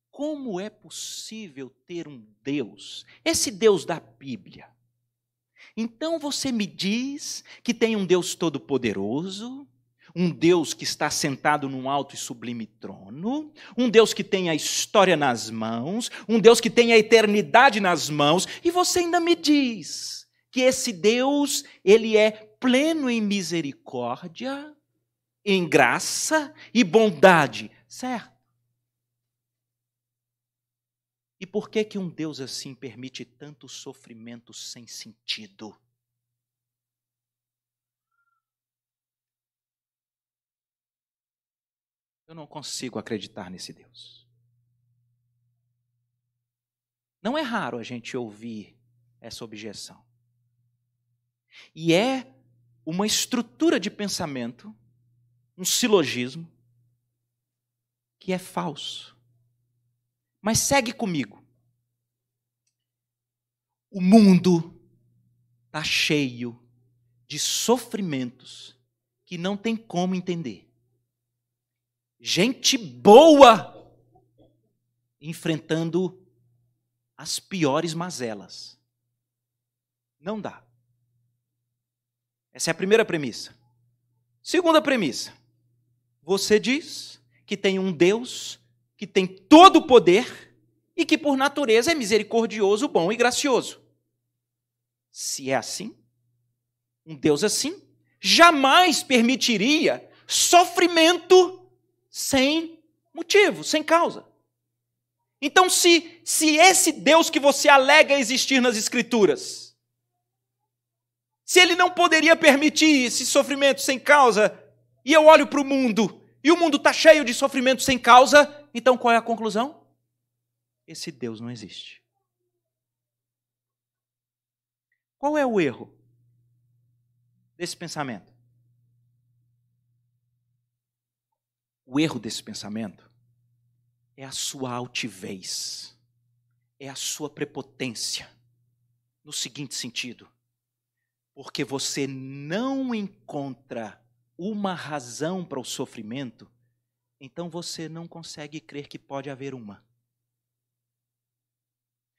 Como é possível ter um Deus, esse Deus da Bíblia, então você me diz que tem um Deus todo-poderoso, um Deus que está sentado num alto e sublime trono, um Deus que tem a história nas mãos, um Deus que tem a eternidade nas mãos, e você ainda me diz que esse Deus, ele é pleno em misericórdia, em graça e bondade, certo? E por que que um Deus assim permite tanto sofrimento sem sentido? Eu não consigo acreditar nesse Deus. Não é raro a gente ouvir essa objeção. E é uma estrutura de pensamento, um silogismo, que é falso. Mas segue comigo. O mundo está cheio de sofrimentos que não tem como entender. Gente boa enfrentando as piores mazelas. Não dá. Essa é a primeira premissa. Segunda premissa. Você diz que tem um Deus que tem todo o poder e que, por natureza, é misericordioso, bom e gracioso. Se é assim, um Deus assim jamais permitiria sofrimento sem motivo, sem causa. Então, se, se esse Deus que você alega existir nas Escrituras, se ele não poderia permitir esse sofrimento sem causa, e eu olho para o mundo, e o mundo está cheio de sofrimento sem causa, então qual é a conclusão? Esse Deus não existe. Qual é o erro desse pensamento? O erro desse pensamento é a sua altivez, é a sua prepotência. No seguinte sentido, porque você não encontra uma razão para o sofrimento então você não consegue crer que pode haver uma.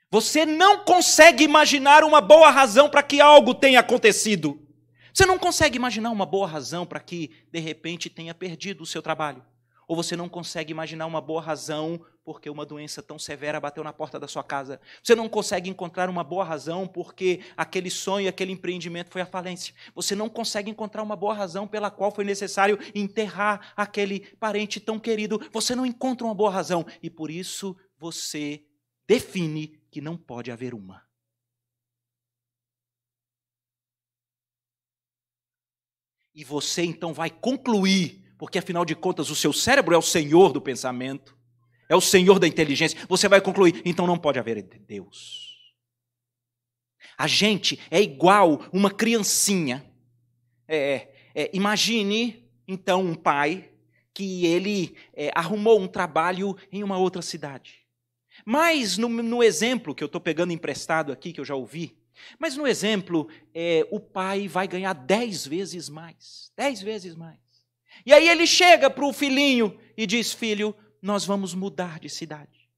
Você não consegue imaginar uma boa razão para que algo tenha acontecido. Você não consegue imaginar uma boa razão para que, de repente, tenha perdido o seu trabalho ou você não consegue imaginar uma boa razão porque uma doença tão severa bateu na porta da sua casa. Você não consegue encontrar uma boa razão porque aquele sonho, aquele empreendimento foi à falência. Você não consegue encontrar uma boa razão pela qual foi necessário enterrar aquele parente tão querido. Você não encontra uma boa razão e por isso você define que não pode haver uma. E você então vai concluir porque afinal de contas o seu cérebro é o senhor do pensamento, é o senhor da inteligência. Você vai concluir, então não pode haver Deus. A gente é igual uma criancinha. É, é, é imagine então um pai que ele é, arrumou um trabalho em uma outra cidade. Mas no, no exemplo que eu estou pegando emprestado aqui, que eu já ouvi, mas no exemplo, é, o pai vai ganhar dez vezes mais. Dez vezes mais. E aí ele chega para o filhinho e diz: Filho, nós vamos mudar de cidade.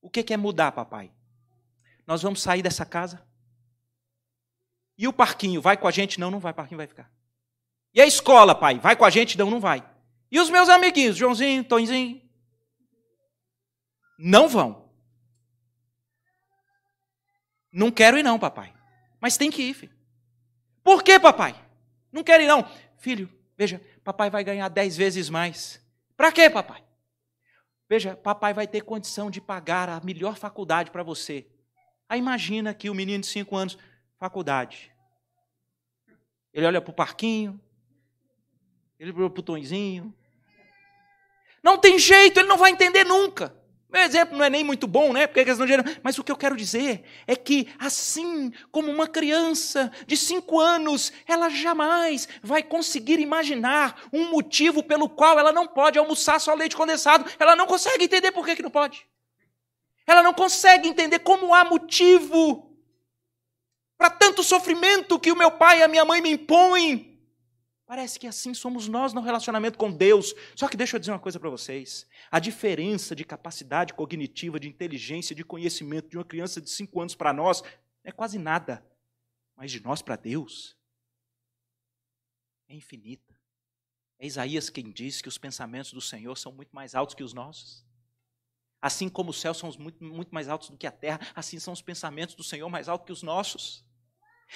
O que, é mudar, papai? Nós vamos sair dessa casa? E o parquinho, vai com a gente? Não, não vai, parquinho vai ficar. E a escola, pai? Vai com a gente? Não, não vai. E os meus amiguinhos, Joãozinho, Tonzinho? Não vão. Não quero ir, não, papai. Mas tem que ir, filho. Por que, papai? Não quero ir, não. Filho, Veja, papai vai ganhar dez vezes mais. Para quê, papai? Veja, papai vai ter condição de pagar a melhor faculdade para você. Aí ah, imagina que o menino de cinco anos, faculdade. Ele olha para o parquinho, ele olha para o tonzinho. Não tem jeito, ele não vai entender nunca. Meu exemplo não é nem muito bom, né? Porque é questão de Mas o que eu quero dizer é que, assim como uma criança de cinco anos, ela jamais vai conseguir imaginar um motivo pelo qual ela não pode almoçar só leite condensado. Ela não consegue entender por que, que não pode. Ela não consegue entender como há motivo para tanto sofrimento que o meu pai e a minha mãe me impõem. Parece que assim somos nós no relacionamento com Deus. Só que deixa eu dizer uma coisa para vocês. A diferença de capacidade cognitiva, de inteligência, de conhecimento de uma criança de cinco anos para nós é quase nada. Mas de nós para Deus é infinita. É Isaías quem diz que os pensamentos do Senhor são muito mais altos que os nossos. Assim como os céus são muito, muito mais altos do que a terra, assim são os pensamentos do Senhor mais altos que os nossos.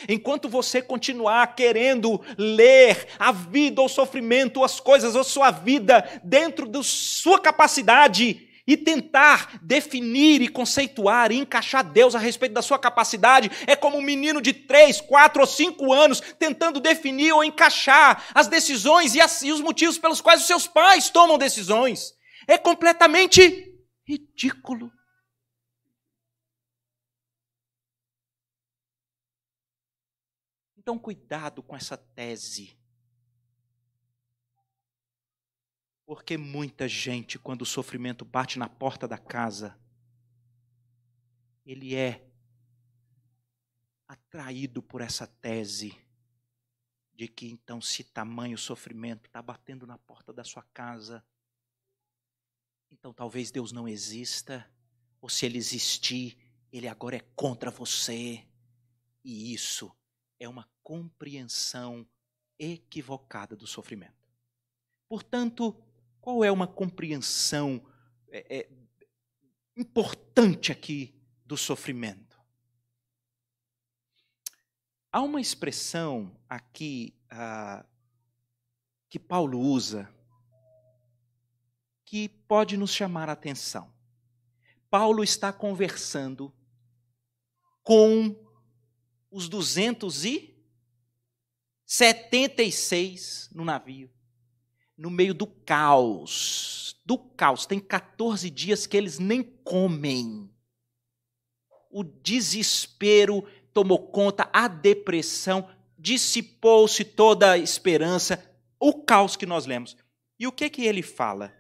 Enquanto você continuar querendo ler a vida ou sofrimento, as coisas ou sua vida dentro da sua capacidade e tentar definir e conceituar e encaixar Deus a respeito da sua capacidade, é como um menino de 3, 4 ou 5 anos tentando definir ou encaixar as decisões e, as, e os motivos pelos quais os seus pais tomam decisões. É completamente ridículo. Então, cuidado com essa tese. Porque muita gente, quando o sofrimento bate na porta da casa, ele é atraído por essa tese de que então se tamanho sofrimento está batendo na porta da sua casa, então talvez Deus não exista, ou se ele existir, ele agora é contra você. E isso é uma compreensão equivocada do sofrimento. Portanto, qual é uma compreensão é, é, importante aqui do sofrimento? Há uma expressão aqui ah, que Paulo usa que pode nos chamar a atenção. Paulo está conversando com os 276 no navio, no meio do caos. Do caos. Tem 14 dias que eles nem comem. O desespero tomou conta, a depressão, dissipou-se toda a esperança, o caos que nós lemos. E o que que ele fala?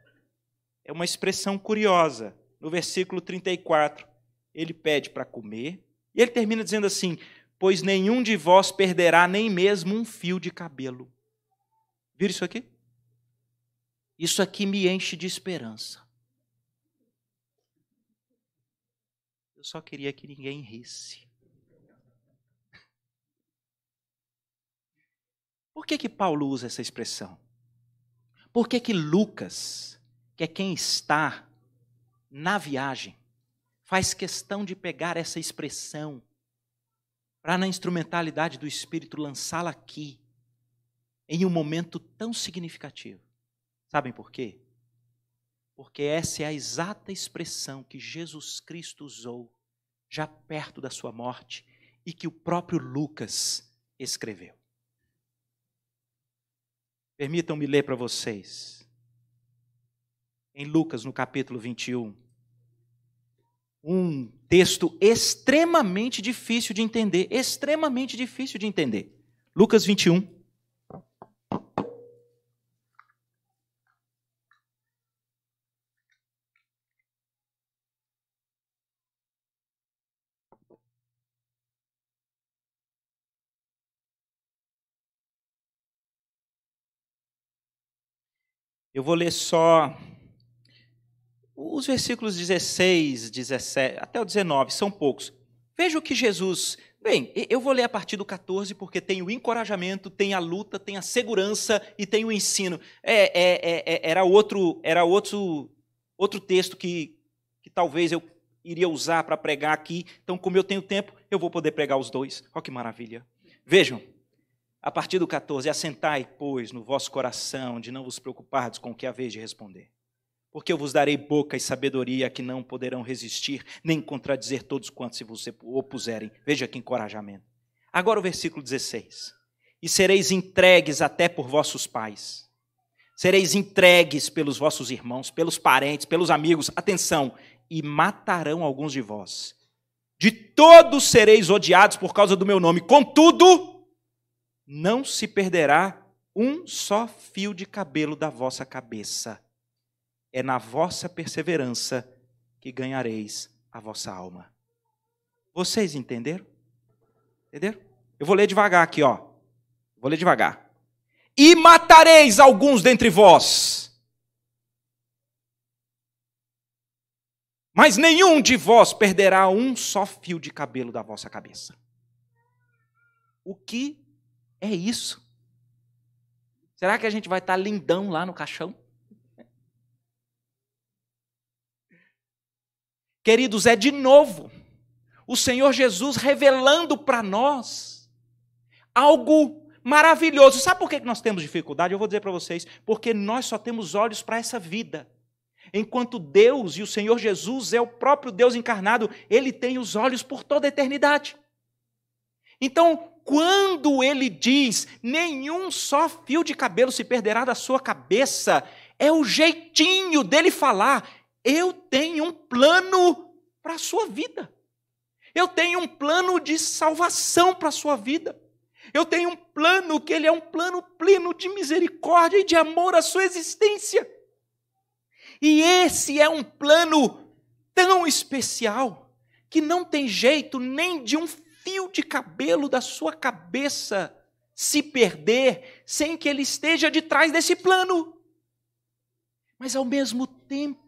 É uma expressão curiosa. No versículo 34, ele pede para comer, e ele termina dizendo assim: pois nenhum de vós perderá nem mesmo um fio de cabelo. Vira isso aqui? Isso aqui me enche de esperança. Eu só queria que ninguém risse. Por que que Paulo usa essa expressão? Por que que Lucas, que é quem está na viagem, faz questão de pegar essa expressão para na instrumentalidade do Espírito lançá-la aqui, em um momento tão significativo. Sabem por quê? Porque essa é a exata expressão que Jesus Cristo usou já perto da sua morte e que o próprio Lucas escreveu. Permitam-me ler para vocês. Em Lucas, no capítulo 21, um texto extremamente difícil de entender, extremamente difícil de entender. Lucas 21. Eu vou ler só os versículos 16, 17 até o 19 são poucos. Veja o que Jesus. Bem, eu vou ler a partir do 14 porque tem o encorajamento, tem a luta, tem a segurança e tem o ensino. É, é, é, é era outro, era outro, outro texto que, que talvez eu iria usar para pregar aqui. Então, como eu tenho tempo, eu vou poder pregar os dois. Olha que maravilha. Vejam, a partir do 14, assentai, pois, no vosso coração de não vos preocupardes com o que haveis de responder porque eu vos darei boca e sabedoria que não poderão resistir, nem contradizer todos quantos se você opuserem. Veja que encorajamento. Agora o versículo 16. E sereis entregues até por vossos pais. Sereis entregues pelos vossos irmãos, pelos parentes, pelos amigos. Atenção, e matarão alguns de vós. De todos sereis odiados por causa do meu nome. Contudo, não se perderá um só fio de cabelo da vossa cabeça é na vossa perseverança que ganhareis a vossa alma. Vocês entenderam? Entenderam? Eu vou ler devagar aqui, ó. Vou ler devagar. E matareis alguns dentre vós. Mas nenhum de vós perderá um só fio de cabelo da vossa cabeça. O que é isso? Será que a gente vai estar tá lindão lá no caixão? Queridos, é de novo o Senhor Jesus revelando para nós algo maravilhoso. Sabe por que nós temos dificuldade? Eu vou dizer para vocês, porque nós só temos olhos para essa vida. Enquanto Deus e o Senhor Jesus é o próprio Deus encarnado, ele tem os olhos por toda a eternidade. Então, quando ele diz: nenhum só fio de cabelo se perderá da sua cabeça, é o jeitinho dele falar. Eu tenho um plano para a sua vida. Eu tenho um plano de salvação para a sua vida. Eu tenho um plano que ele é um plano pleno de misericórdia e de amor à sua existência. E esse é um plano tão especial que não tem jeito nem de um fio de cabelo da sua cabeça se perder sem que ele esteja de trás desse plano. Mas ao mesmo tempo,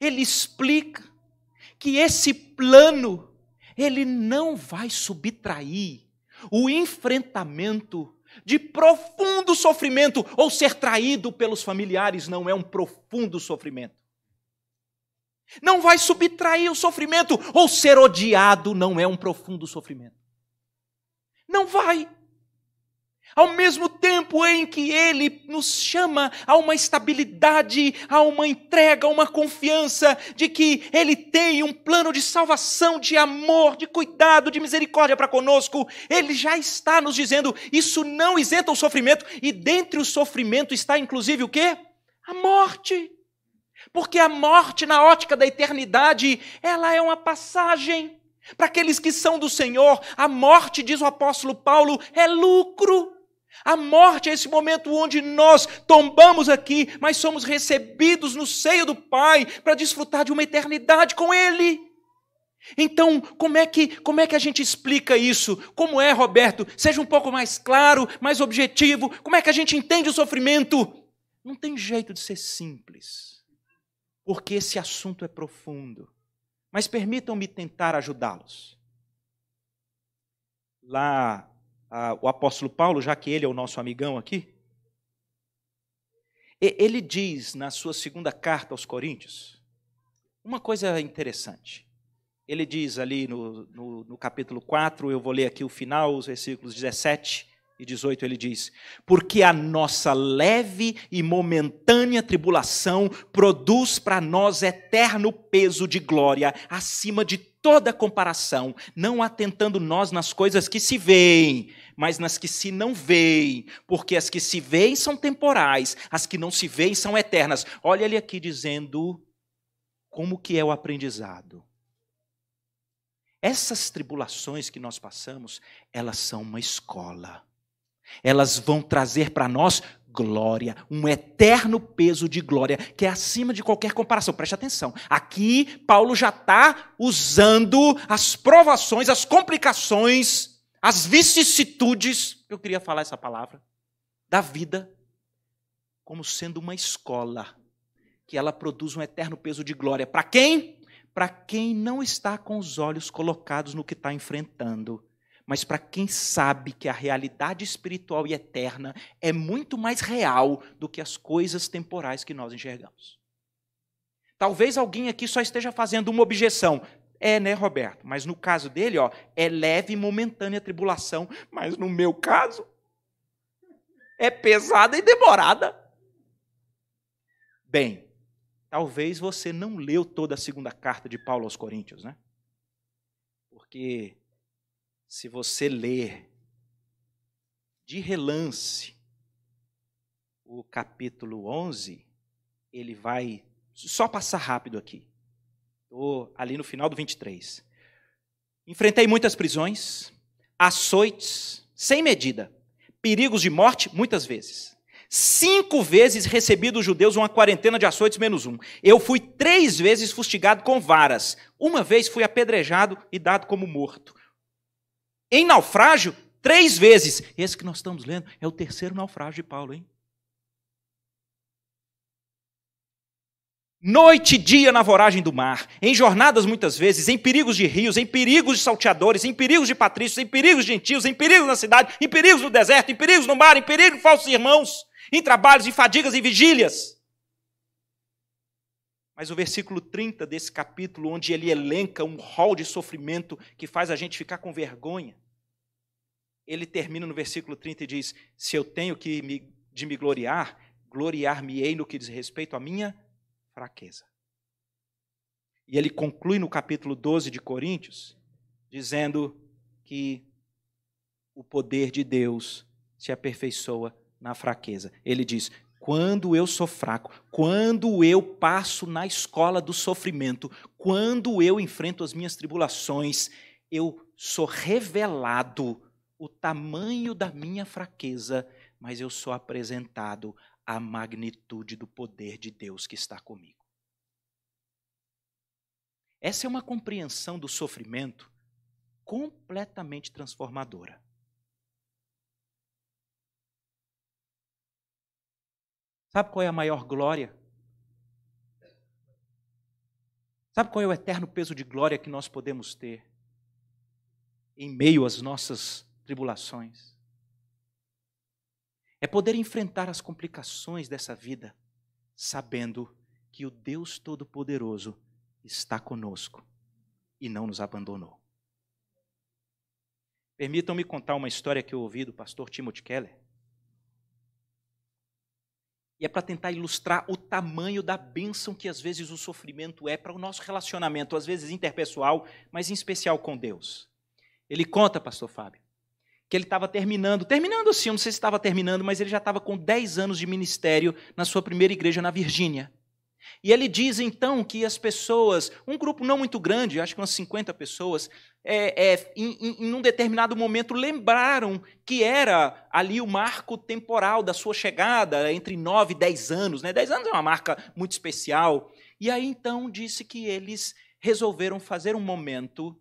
ele explica que esse plano ele não vai subtrair o enfrentamento de profundo sofrimento ou ser traído pelos familiares não é um profundo sofrimento. Não vai subtrair o sofrimento ou ser odiado não é um profundo sofrimento. Não vai. Ao mesmo tempo em que ele nos chama a uma estabilidade, a uma entrega, a uma confiança de que ele tem um plano de salvação, de amor, de cuidado, de misericórdia para conosco, ele já está nos dizendo: isso não isenta o sofrimento, e dentre o sofrimento está inclusive o quê? A morte. Porque a morte, na ótica da eternidade, ela é uma passagem. Para aqueles que são do Senhor, a morte, diz o apóstolo Paulo, é lucro. A morte é esse momento onde nós tombamos aqui, mas somos recebidos no seio do Pai para desfrutar de uma eternidade com Ele. Então, como é que como é que a gente explica isso? Como é, Roberto? Seja um pouco mais claro, mais objetivo. Como é que a gente entende o sofrimento? Não tem jeito de ser simples, porque esse assunto é profundo. Mas permitam-me tentar ajudá-los. Lá o apóstolo Paulo, já que ele é o nosso amigão aqui, ele diz na sua segunda carta aos Coríntios uma coisa interessante. Ele diz ali no, no, no capítulo 4, eu vou ler aqui o final, os versículos 17 e 18 ele diz: Porque a nossa leve e momentânea tribulação produz para nós eterno peso de glória, acima de toda comparação, não atentando nós nas coisas que se veem, mas nas que se não veem, porque as que se veem são temporais, as que não se veem são eternas. Olha ele aqui dizendo como que é o aprendizado. Essas tribulações que nós passamos, elas são uma escola elas vão trazer para nós glória, um eterno peso de glória que é acima de qualquer comparação. Preste atenção. Aqui, Paulo já está usando as provações, as complicações, as vicissitudes, eu queria falar essa palavra, da vida, como sendo uma escola, que ela produz um eterno peso de glória. Para quem? Para quem não está com os olhos colocados no que está enfrentando mas para quem sabe que a realidade espiritual e eterna é muito mais real do que as coisas temporais que nós enxergamos. Talvez alguém aqui só esteja fazendo uma objeção. É, né, Roberto? Mas no caso dele, ó, é leve e momentânea tribulação, mas no meu caso é pesada e demorada. Bem, talvez você não leu toda a segunda carta de Paulo aos Coríntios, né? Porque se você ler de relance o capítulo 11, ele vai só passar rápido aqui. Estou ali no final do 23. Enfrentei muitas prisões, açoites, sem medida, perigos de morte, muitas vezes. Cinco vezes recebi dos judeus uma quarentena de açoites menos um. Eu fui três vezes fustigado com varas. Uma vez fui apedrejado e dado como morto em naufrágio três vezes. Esse que nós estamos lendo é o terceiro naufrágio de Paulo, hein? Noite e dia na voragem do mar, em jornadas muitas vezes, em perigos de rios, em perigos de salteadores, em perigos de patrícios, em perigos de gentios, em perigos na cidade, em perigos no deserto, em perigos no mar, em perigo de falsos irmãos, em trabalhos, em fadigas e vigílias. Mas o versículo 30 desse capítulo, onde ele elenca um rol de sofrimento que faz a gente ficar com vergonha, ele termina no versículo 30 e diz: Se eu tenho que me, de me gloriar, gloriar-me-ei no que diz respeito à minha fraqueza. E ele conclui no capítulo 12 de Coríntios, dizendo que o poder de Deus se aperfeiçoa na fraqueza. Ele diz: quando eu sou fraco, quando eu passo na escola do sofrimento, quando eu enfrento as minhas tribulações, eu sou revelado o tamanho da minha fraqueza, mas eu sou apresentado a magnitude do poder de Deus que está comigo. Essa é uma compreensão do sofrimento completamente transformadora. Sabe qual é a maior glória? Sabe qual é o eterno peso de glória que nós podemos ter em meio às nossas tribulações? É poder enfrentar as complicações dessa vida, sabendo que o Deus Todo-Poderoso está conosco e não nos abandonou. Permitam-me contar uma história que eu ouvi do pastor Timothy Keller. E é para tentar ilustrar o tamanho da bênção que às vezes o sofrimento é para o nosso relacionamento, às vezes interpessoal, mas em especial com Deus. Ele conta, pastor Fábio, que ele estava terminando, terminando sim, eu não sei se estava terminando, mas ele já estava com 10 anos de ministério na sua primeira igreja na Virgínia. E ele diz então que as pessoas, um grupo não muito grande, acho que umas 50 pessoas, é, é, em, em, um determinado momento lembraram que era ali o marco temporal da sua chegada, entre 9 e 10 anos. Né? 10 anos é uma marca muito especial. E aí então disse que eles resolveram fazer um momento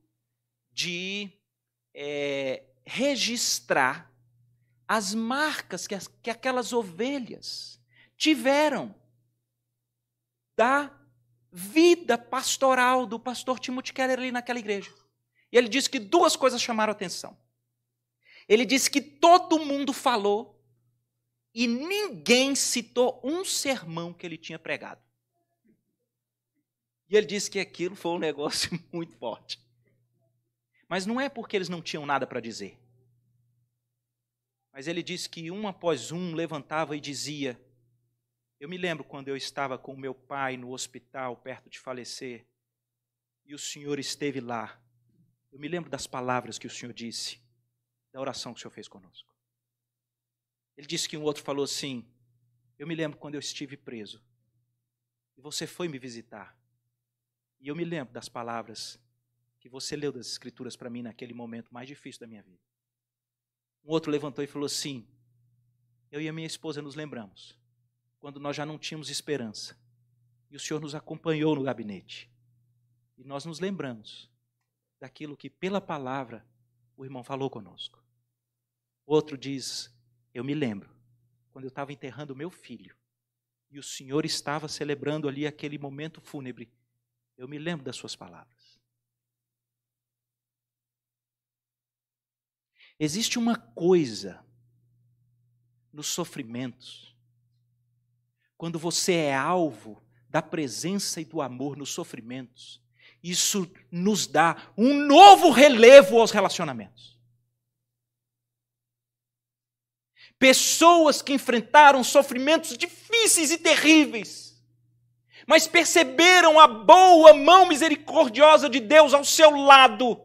de é, registrar as marcas que, as, que aquelas ovelhas tiveram da vida pastoral do pastor Timothy Keller ali naquela igreja. E ele disse que duas coisas chamaram atenção. Ele disse que todo mundo falou e ninguém citou um sermão que ele tinha pregado. E ele disse que aquilo foi um negócio muito forte. Mas não é porque eles não tinham nada para dizer. Mas ele disse que um após um levantava e dizia: eu me lembro quando eu estava com meu pai no hospital, perto de falecer, e o Senhor esteve lá. Eu me lembro das palavras que o Senhor disse, da oração que o Senhor fez conosco. Ele disse que um outro falou assim: Eu me lembro quando eu estive preso, e você foi me visitar. E eu me lembro das palavras que você leu das Escrituras para mim naquele momento mais difícil da minha vida. Um outro levantou e falou assim: Eu e a minha esposa nos lembramos quando nós já não tínhamos esperança. E o Senhor nos acompanhou no gabinete. E nós nos lembramos daquilo que, pela palavra, o irmão falou conosco. Outro diz: Eu me lembro quando eu estava enterrando meu filho e o Senhor estava celebrando ali aquele momento fúnebre. Eu me lembro das suas palavras. Existe uma coisa nos sofrimentos quando você é alvo da presença e do amor nos sofrimentos, isso nos dá um novo relevo aos relacionamentos. Pessoas que enfrentaram sofrimentos difíceis e terríveis, mas perceberam a boa mão misericordiosa de Deus ao seu lado,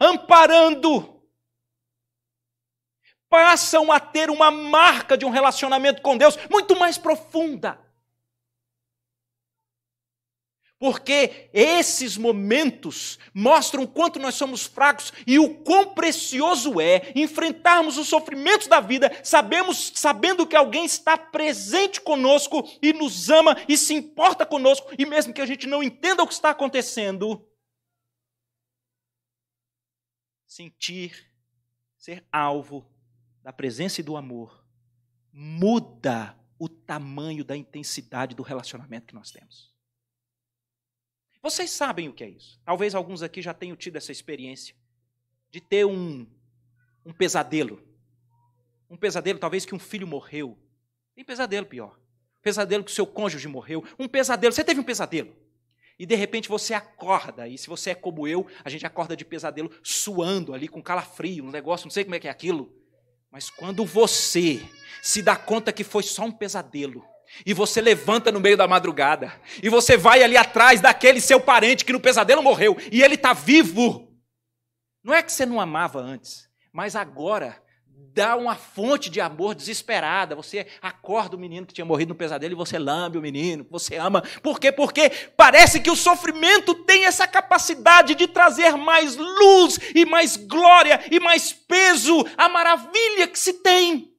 amparando, passam a ter uma marca de um relacionamento com Deus muito mais profunda. Porque esses momentos mostram o quanto nós somos fracos e o quão precioso é enfrentarmos os sofrimentos da vida, sabemos, sabendo que alguém está presente conosco e nos ama e se importa conosco, e mesmo que a gente não entenda o que está acontecendo, sentir ser alvo da presença e do amor muda o tamanho da intensidade do relacionamento que nós temos. Vocês sabem o que é isso. Talvez alguns aqui já tenham tido essa experiência de ter um, um pesadelo. Um pesadelo, talvez, que um filho morreu. Tem pesadelo pior. Pesadelo que o seu cônjuge morreu. Um pesadelo. Você teve um pesadelo. E de repente você acorda. E se você é como eu, a gente acorda de pesadelo suando ali, com calafrio, um negócio, não sei como é que é aquilo. Mas quando você se dá conta que foi só um pesadelo, e você levanta no meio da madrugada, e você vai ali atrás daquele seu parente que no pesadelo morreu, e ele está vivo. Não é que você não amava antes, mas agora dá uma fonte de amor desesperada. Você acorda o menino que tinha morrido no pesadelo e você lambe o menino, você ama. Por quê? Porque parece que o sofrimento tem essa capacidade de trazer mais luz e mais glória e mais peso à maravilha que se tem.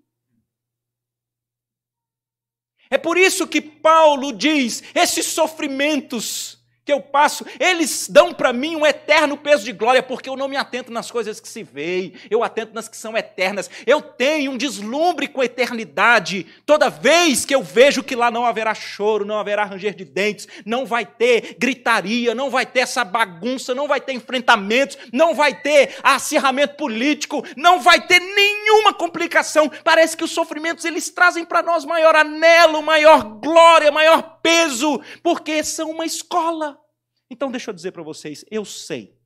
É por isso que Paulo diz: esses sofrimentos que eu passo, eles dão para mim um eterno peso de glória, porque eu não me atento nas coisas que se veem, eu atento nas que são eternas. Eu tenho um deslumbre com a eternidade. Toda vez que eu vejo que lá não haverá choro, não haverá ranger de dentes, não vai ter gritaria, não vai ter essa bagunça, não vai ter enfrentamentos, não vai ter acirramento político, não vai ter nenhuma complicação. Parece que os sofrimentos eles trazem para nós maior anelo, maior glória, maior peso, porque são uma escola. Então, deixa eu dizer para vocês: eu sei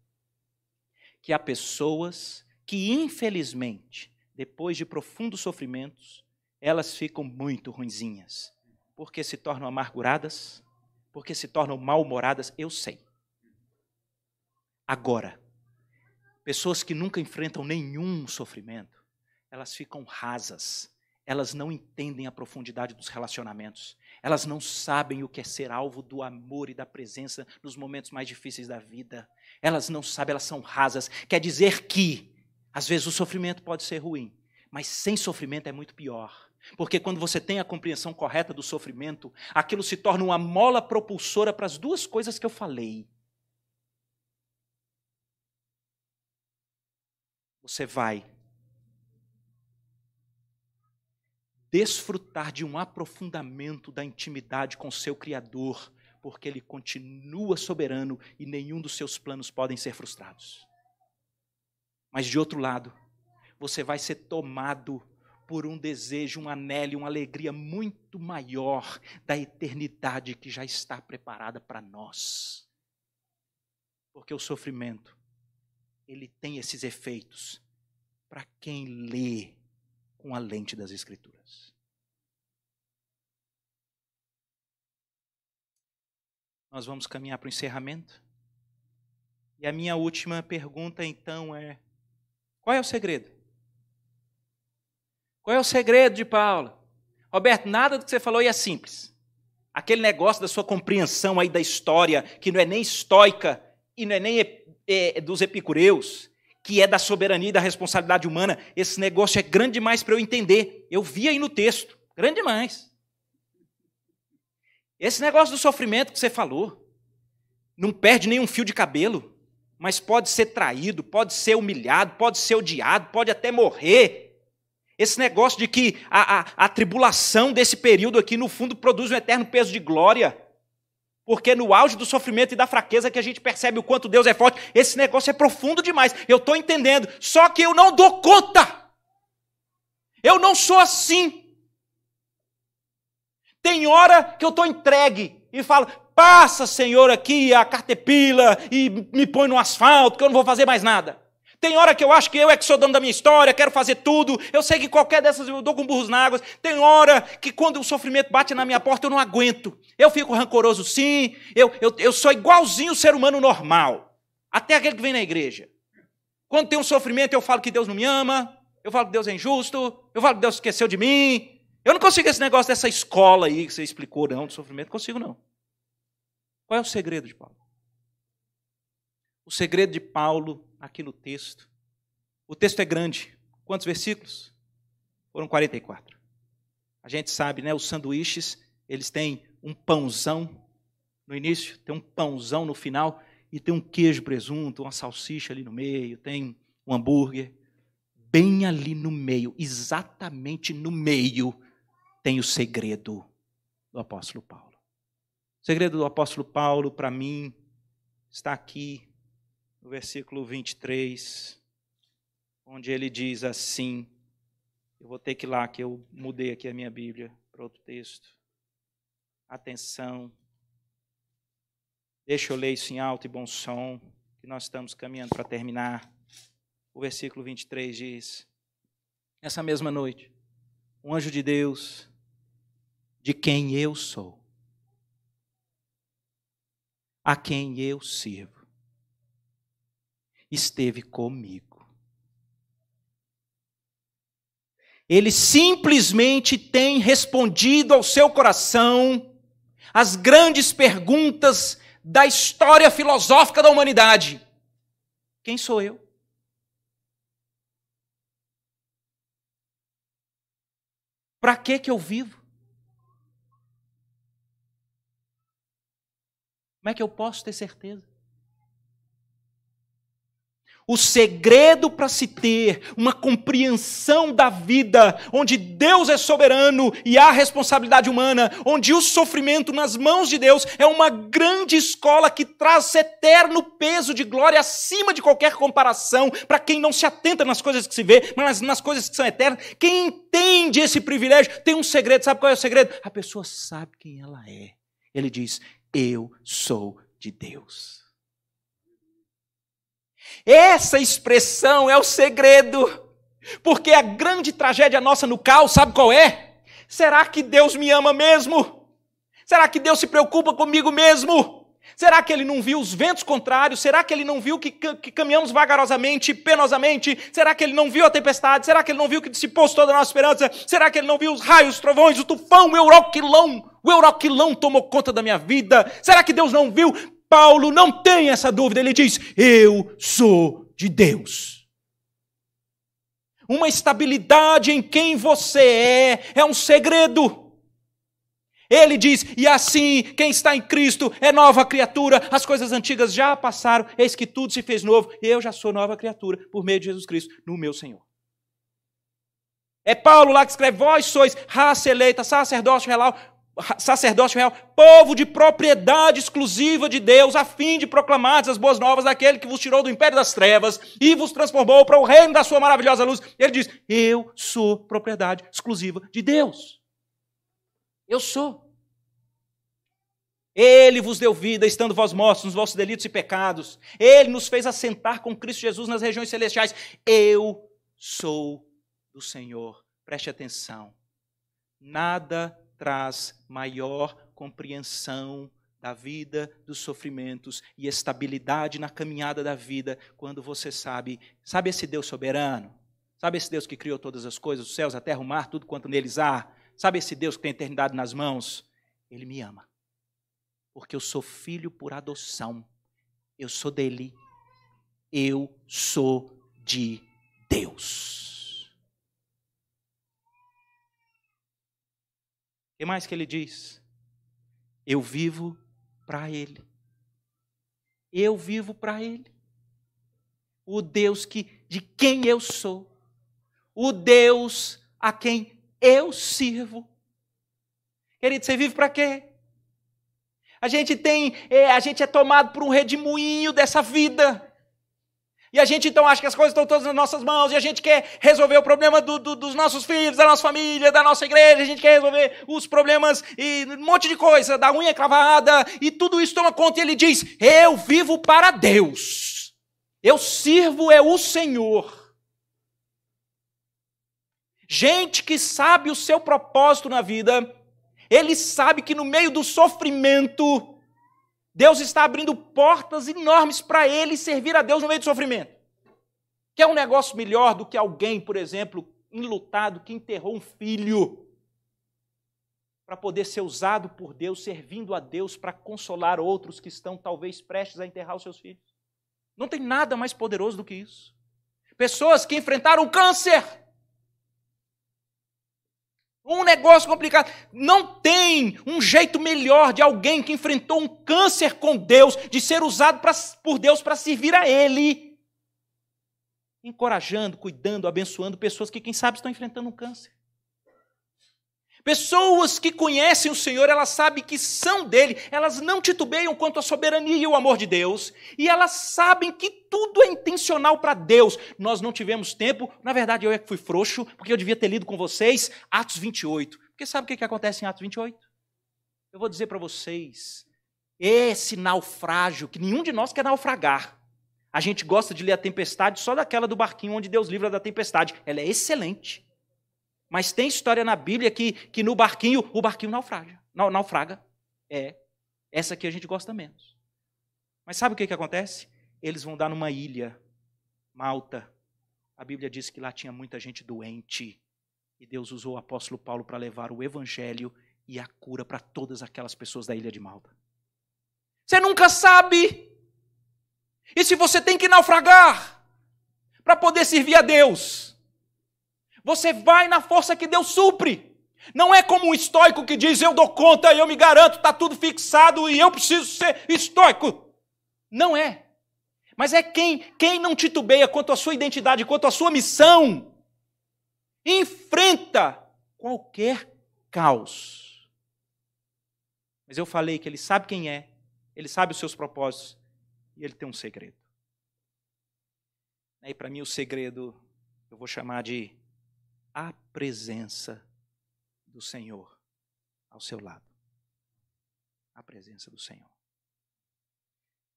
que há pessoas que, infelizmente, depois de profundos sofrimentos, elas ficam muito ruinzinhas, porque se tornam amarguradas, porque se tornam mal-humoradas. Eu sei. Agora, pessoas que nunca enfrentam nenhum sofrimento, elas ficam rasas, elas não entendem a profundidade dos relacionamentos, elas não sabem o que é ser alvo do amor e da presença nos momentos mais difíceis da vida. Elas não sabem, elas são rasas. Quer dizer que, às vezes, o sofrimento pode ser ruim, mas sem sofrimento é muito pior. Porque quando você tem a compreensão correta do sofrimento, aquilo se torna uma mola propulsora para as duas coisas que eu falei. Você vai desfrutar de um aprofundamento da intimidade com seu Criador, porque ele continua soberano e nenhum dos seus planos podem ser frustrados. Mas de outro lado, você vai ser tomado por um desejo, um anelo, uma alegria muito maior da eternidade que já está preparada para nós. Porque o sofrimento, ele tem esses efeitos para quem lê com a lente das Escrituras. Nós vamos caminhar para o encerramento. E a minha última pergunta, então, é: qual é o segredo? Qual é o segredo de Paulo, Roberto, nada do que você falou aí é simples. Aquele negócio da sua compreensão aí da história, que não é nem estoica e não é nem é, dos epicureus, que é da soberania e da responsabilidade humana. Esse negócio é grande demais para eu entender. Eu vi aí no texto, grande demais. Esse negócio do sofrimento que você falou, não perde nenhum fio de cabelo, mas pode ser traído, pode ser humilhado, pode ser odiado, pode até morrer. Esse negócio de que a, a, a tribulação desse período aqui, no fundo, produz um eterno peso de glória. Porque no auge do sofrimento e da fraqueza que a gente percebe o quanto Deus é forte, esse negócio é profundo demais. Eu estou entendendo, só que eu não dou conta. Eu não sou assim. Tem hora que eu estou entregue e falo, passa, Senhor, aqui a cartepila e me põe no asfalto, que eu não vou fazer mais nada. Tem hora que eu acho que eu é que sou dono da minha história, quero fazer tudo. Eu sei que qualquer dessas eu dou com burros na água. Tem hora que quando o sofrimento bate na minha porta, eu não aguento. Eu fico rancoroso, sim. Eu, eu, eu sou igualzinho o ser humano normal. Até aquele que vem na igreja. Quando tem um sofrimento, eu falo que Deus não me ama. Eu falo que Deus é injusto. Eu falo que Deus esqueceu de mim. Eu não consigo esse negócio dessa escola aí que você explicou, não, do sofrimento. consigo, não. Qual é o segredo de Paulo? O segredo de Paulo aqui no texto. O texto é grande. Quantos versículos? Foram 44. A gente sabe, né? Os sanduíches, eles têm um pãozão no início, tem um pãozão no final e tem um queijo, presunto, uma salsicha ali no meio, tem um hambúrguer. Bem ali no meio, exatamente no meio, tem o segredo do apóstolo Paulo. O segredo do apóstolo Paulo, para mim, está aqui no versículo 23, onde ele diz assim: Eu vou ter que ir lá, que eu mudei aqui a minha Bíblia para outro texto. Atenção. Deixa eu ler isso em alto e bom som, que nós estamos caminhando para terminar. O versículo 23 diz: Nessa mesma noite, um anjo de Deus, de quem eu sou, a quem eu sirvo, esteve comigo. Ele simplesmente tem respondido ao seu coração as grandes perguntas da história filosófica da humanidade: Quem sou eu? Para que que eu vivo? Como é que eu posso ter certeza? O segredo para se ter uma compreensão da vida, onde Deus é soberano e há responsabilidade humana, onde o sofrimento nas mãos de Deus é uma grande escola que traz eterno peso de glória acima de qualquer comparação para quem não se atenta nas coisas que se vê, mas nas coisas que são eternas. Quem entende esse privilégio tem um segredo. Sabe qual é o segredo? A pessoa sabe quem ela é. Ele diz: Eu sou de Deus. Essa expressão é o segredo. Porque a grande tragédia nossa no caos, sabe qual é? Será que Deus me ama mesmo? Será que Deus se preocupa comigo mesmo? Será que ele não viu os ventos contrários? Será que ele não viu que, que caminhamos vagarosamente, penosamente? Será que ele não viu a tempestade? Será que ele não viu que dissipou toda a nossa esperança? Será que ele não viu os raios, os trovões, o tufão, o euroquilão? O euroquilão tomou conta da minha vida? Será que Deus não viu? Paulo não tem essa dúvida, ele diz: Eu sou de Deus. Uma estabilidade em quem você é é um segredo. Ele diz: E assim, quem está em Cristo é nova criatura, as coisas antigas já passaram, eis que tudo se fez novo, e eu já sou nova criatura por meio de Jesus Cristo, no meu Senhor. É Paulo lá que escreve: Vós sois raça eleita, sacerdócio real, sacerdócio real, povo de propriedade exclusiva de Deus, a fim de proclamar as boas novas daquele que vos tirou do império das trevas e vos transformou para o reino da sua maravilhosa luz. Ele diz: Eu sou propriedade exclusiva de Deus. Eu sou. Ele vos deu vida, estando vós mortos nos vossos delitos e pecados. Ele nos fez assentar com Cristo Jesus nas regiões celestiais. Eu sou do Senhor. Preste atenção. Nada traz maior compreensão da vida, dos sofrimentos e estabilidade na caminhada da vida, quando você sabe, sabe esse Deus soberano? Sabe esse Deus que criou todas as coisas, os céus, a terra, o mar, tudo quanto neles há? Sabe esse Deus que tem a eternidade nas mãos? Ele me ama. Porque eu sou filho por adoção. Eu sou dele. Eu sou de Deus. E mais que ele diz: Eu vivo para Ele. Eu vivo para Ele. O Deus que, de quem eu sou, o Deus a quem eu sirvo. Querido, você vive para quê? A gente tem, é, a gente é tomado por um redemoinho dessa vida. E a gente então acha que as coisas estão todas nas nossas mãos e a gente quer resolver o problema do, do, dos nossos filhos, da nossa família, da nossa igreja, a gente quer resolver os problemas e um monte de coisa, da unha cravada e tudo isso toma conta. E ele diz: Eu vivo para Deus, eu sirvo é o Senhor. Gente que sabe o seu propósito na vida, ele sabe que no meio do sofrimento, Deus está abrindo portas enormes para ele servir a Deus no meio do sofrimento. Que é um negócio melhor do que alguém, por exemplo, enlutado que enterrou um filho para poder ser usado por Deus, servindo a Deus para consolar outros que estão talvez prestes a enterrar os seus filhos. Não tem nada mais poderoso do que isso. Pessoas que enfrentaram câncer um negócio complicado. Não tem um jeito melhor de alguém que enfrentou um câncer com Deus, de ser usado pra, por Deus para servir a Ele. Encorajando, cuidando, abençoando pessoas que, quem sabe, estão enfrentando um câncer. Pessoas que conhecem o Senhor, elas sabem que são dele, elas não titubeiam quanto à soberania e o amor de Deus, e elas sabem que tudo é intencional para Deus. Nós não tivemos tempo, na verdade eu é que fui frouxo, porque eu devia ter lido com vocês Atos 28. Porque sabe o que, que acontece em Atos 28? Eu vou dizer para vocês, esse naufrágio, que nenhum de nós quer naufragar. A gente gosta de ler a tempestade só daquela do barquinho onde Deus livra da tempestade. Ela é excelente. Mas tem história na Bíblia que, que no barquinho, o barquinho naufraga. naufraga. É. Essa aqui a gente gosta menos. Mas sabe o que, que acontece? Eles vão dar numa ilha, Malta. A Bíblia diz que lá tinha muita gente doente. E Deus usou o apóstolo Paulo para levar o evangelho e a cura para todas aquelas pessoas da ilha de Malta. Você nunca sabe. E se você tem que naufragar para poder servir a Deus? Você vai na força que Deus supre. Não é como um estoico que diz: eu dou conta, eu me garanto, está tudo fixado e eu preciso ser estoico. Não é. Mas é quem, quem não titubeia quanto à sua identidade, quanto à sua missão, enfrenta qualquer caos. Mas eu falei que ele sabe quem é, ele sabe os seus propósitos e ele tem um segredo. E para mim o segredo eu vou chamar de a presença do Senhor ao seu lado. A presença do Senhor.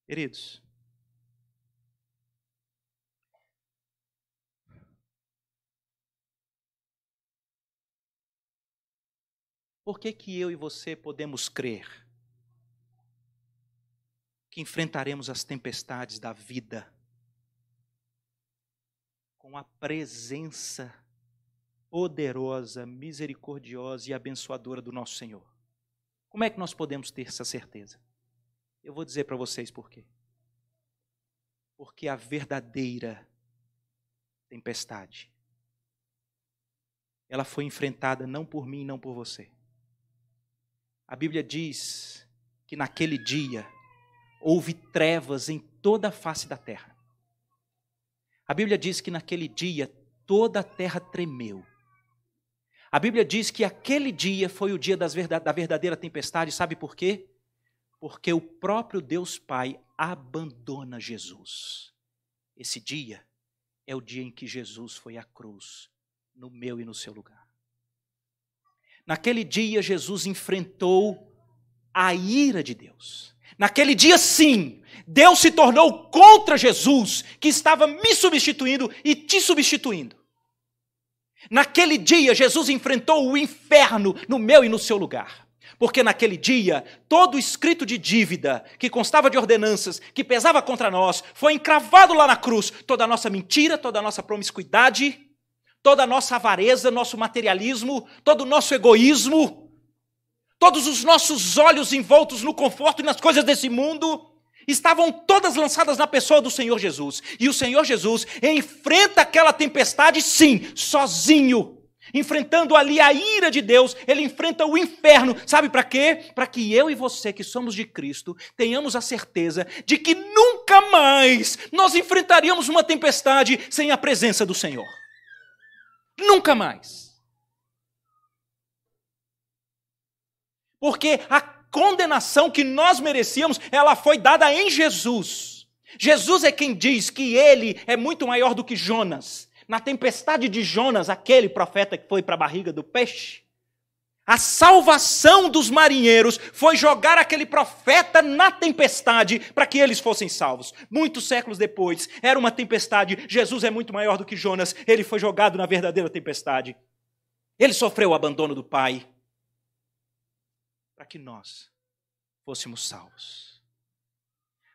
Queridos, por que, que eu e você podemos crer que enfrentaremos as tempestades da vida com a presença poderosa, misericordiosa e abençoadora do nosso Senhor. Como é que nós podemos ter essa certeza? Eu vou dizer para vocês por quê. Porque a verdadeira tempestade ela foi enfrentada não por mim, não por você. A Bíblia diz que naquele dia houve trevas em toda a face da terra. A Bíblia diz que naquele dia toda a terra tremeu. A Bíblia diz que aquele dia foi o dia verdade, da verdadeira tempestade, sabe por quê? Porque o próprio Deus Pai abandona Jesus. Esse dia é o dia em que Jesus foi à cruz, no meu e no seu lugar. Naquele dia, Jesus enfrentou a ira de Deus. Naquele dia, sim, Deus se tornou contra Jesus, que estava me substituindo e te substituindo. Naquele dia, Jesus enfrentou o inferno no meu e no seu lugar. Porque naquele dia, todo escrito de dívida, que constava de ordenanças, que pesava contra nós, foi encravado lá na cruz. Toda a nossa mentira, toda a nossa promiscuidade, toda a nossa avareza, nosso materialismo, todo o nosso egoísmo, todos os nossos olhos envoltos no conforto e nas coisas desse mundo, estavam todas lançadas na pessoa do Senhor Jesus. E o Senhor Jesus enfrenta aquela tempestade, sim, sozinho. Enfrentando ali a ira de Deus, ele enfrenta o inferno. Sabe para quê? Para que eu e você, que somos de Cristo, tenhamos a certeza de que nunca mais nós enfrentaríamos uma tempestade sem a presença do Senhor. Nunca mais. Porque a condenação que nós merecíamos, ela foi dada em Jesus. Jesus é quem diz que ele é muito maior do que Jonas. Na tempestade de Jonas, aquele profeta que foi para a barriga do peixe, a salvação dos marinheiros foi jogar aquele profeta na tempestade para que eles fossem salvos. Muitos séculos depois, era uma tempestade, Jesus é muito maior do que Jonas, ele foi jogado na verdadeira tempestade. Ele sofreu o abandono do pai, para que nós fôssemos salvos.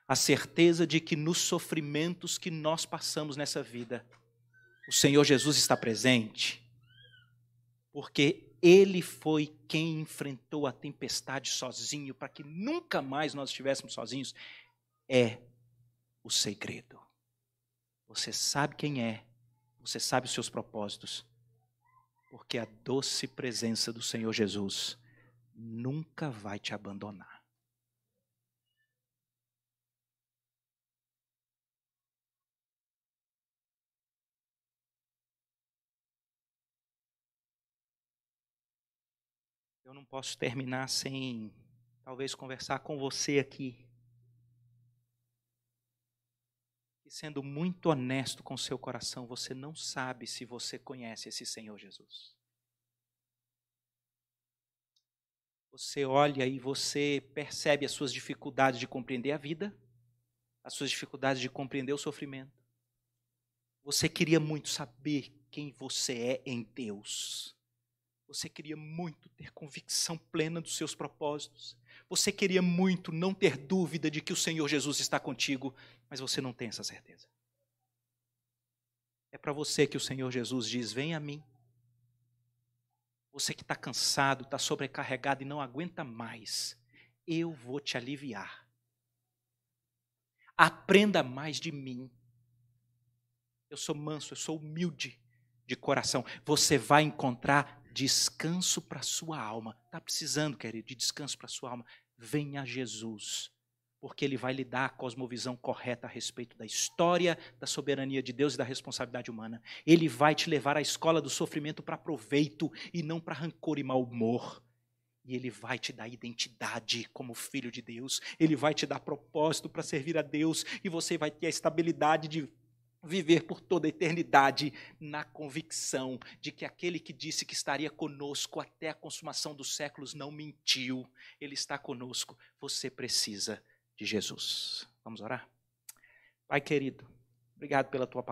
A certeza de que nos sofrimentos que nós passamos nessa vida, o Senhor Jesus está presente, porque ele foi quem enfrentou a tempestade sozinho, para que nunca mais nós estivéssemos sozinhos, é o segredo. Você sabe quem é, você sabe os seus propósitos, porque a doce presença do Senhor Jesus nunca vai te abandonar. Eu não posso terminar sem talvez conversar com você aqui. E sendo muito honesto com seu coração, você não sabe se você conhece esse Senhor Jesus. Você olha e você percebe as suas dificuldades de compreender a vida, as suas dificuldades de compreender o sofrimento. Você queria muito saber quem você é em Deus. Você queria muito ter convicção plena dos seus propósitos. Você queria muito não ter dúvida de que o Senhor Jesus está contigo, mas você não tem essa certeza. É para você que o Senhor Jesus diz: Vem a mim, você que está cansado, está sobrecarregado e não aguenta mais, eu vou te aliviar. Aprenda mais de mim. Eu sou manso, eu sou humilde de coração. Você vai encontrar descanso para sua alma. Está precisando, querido, de descanso para sua alma? Venha a Jesus porque ele vai lhe dar a cosmovisão correta a respeito da história, da soberania de Deus e da responsabilidade humana. Ele vai te levar à escola do sofrimento para proveito e não para rancor e mau humor. E ele vai te dar identidade como filho de Deus, ele vai te dar propósito para servir a Deus e você vai ter a estabilidade de viver por toda a eternidade na convicção de que aquele que disse que estaria conosco até a consumação dos séculos não mentiu, ele está conosco. Você precisa de Jesus. Vamos orar? Pai querido, obrigado pela tua palavra.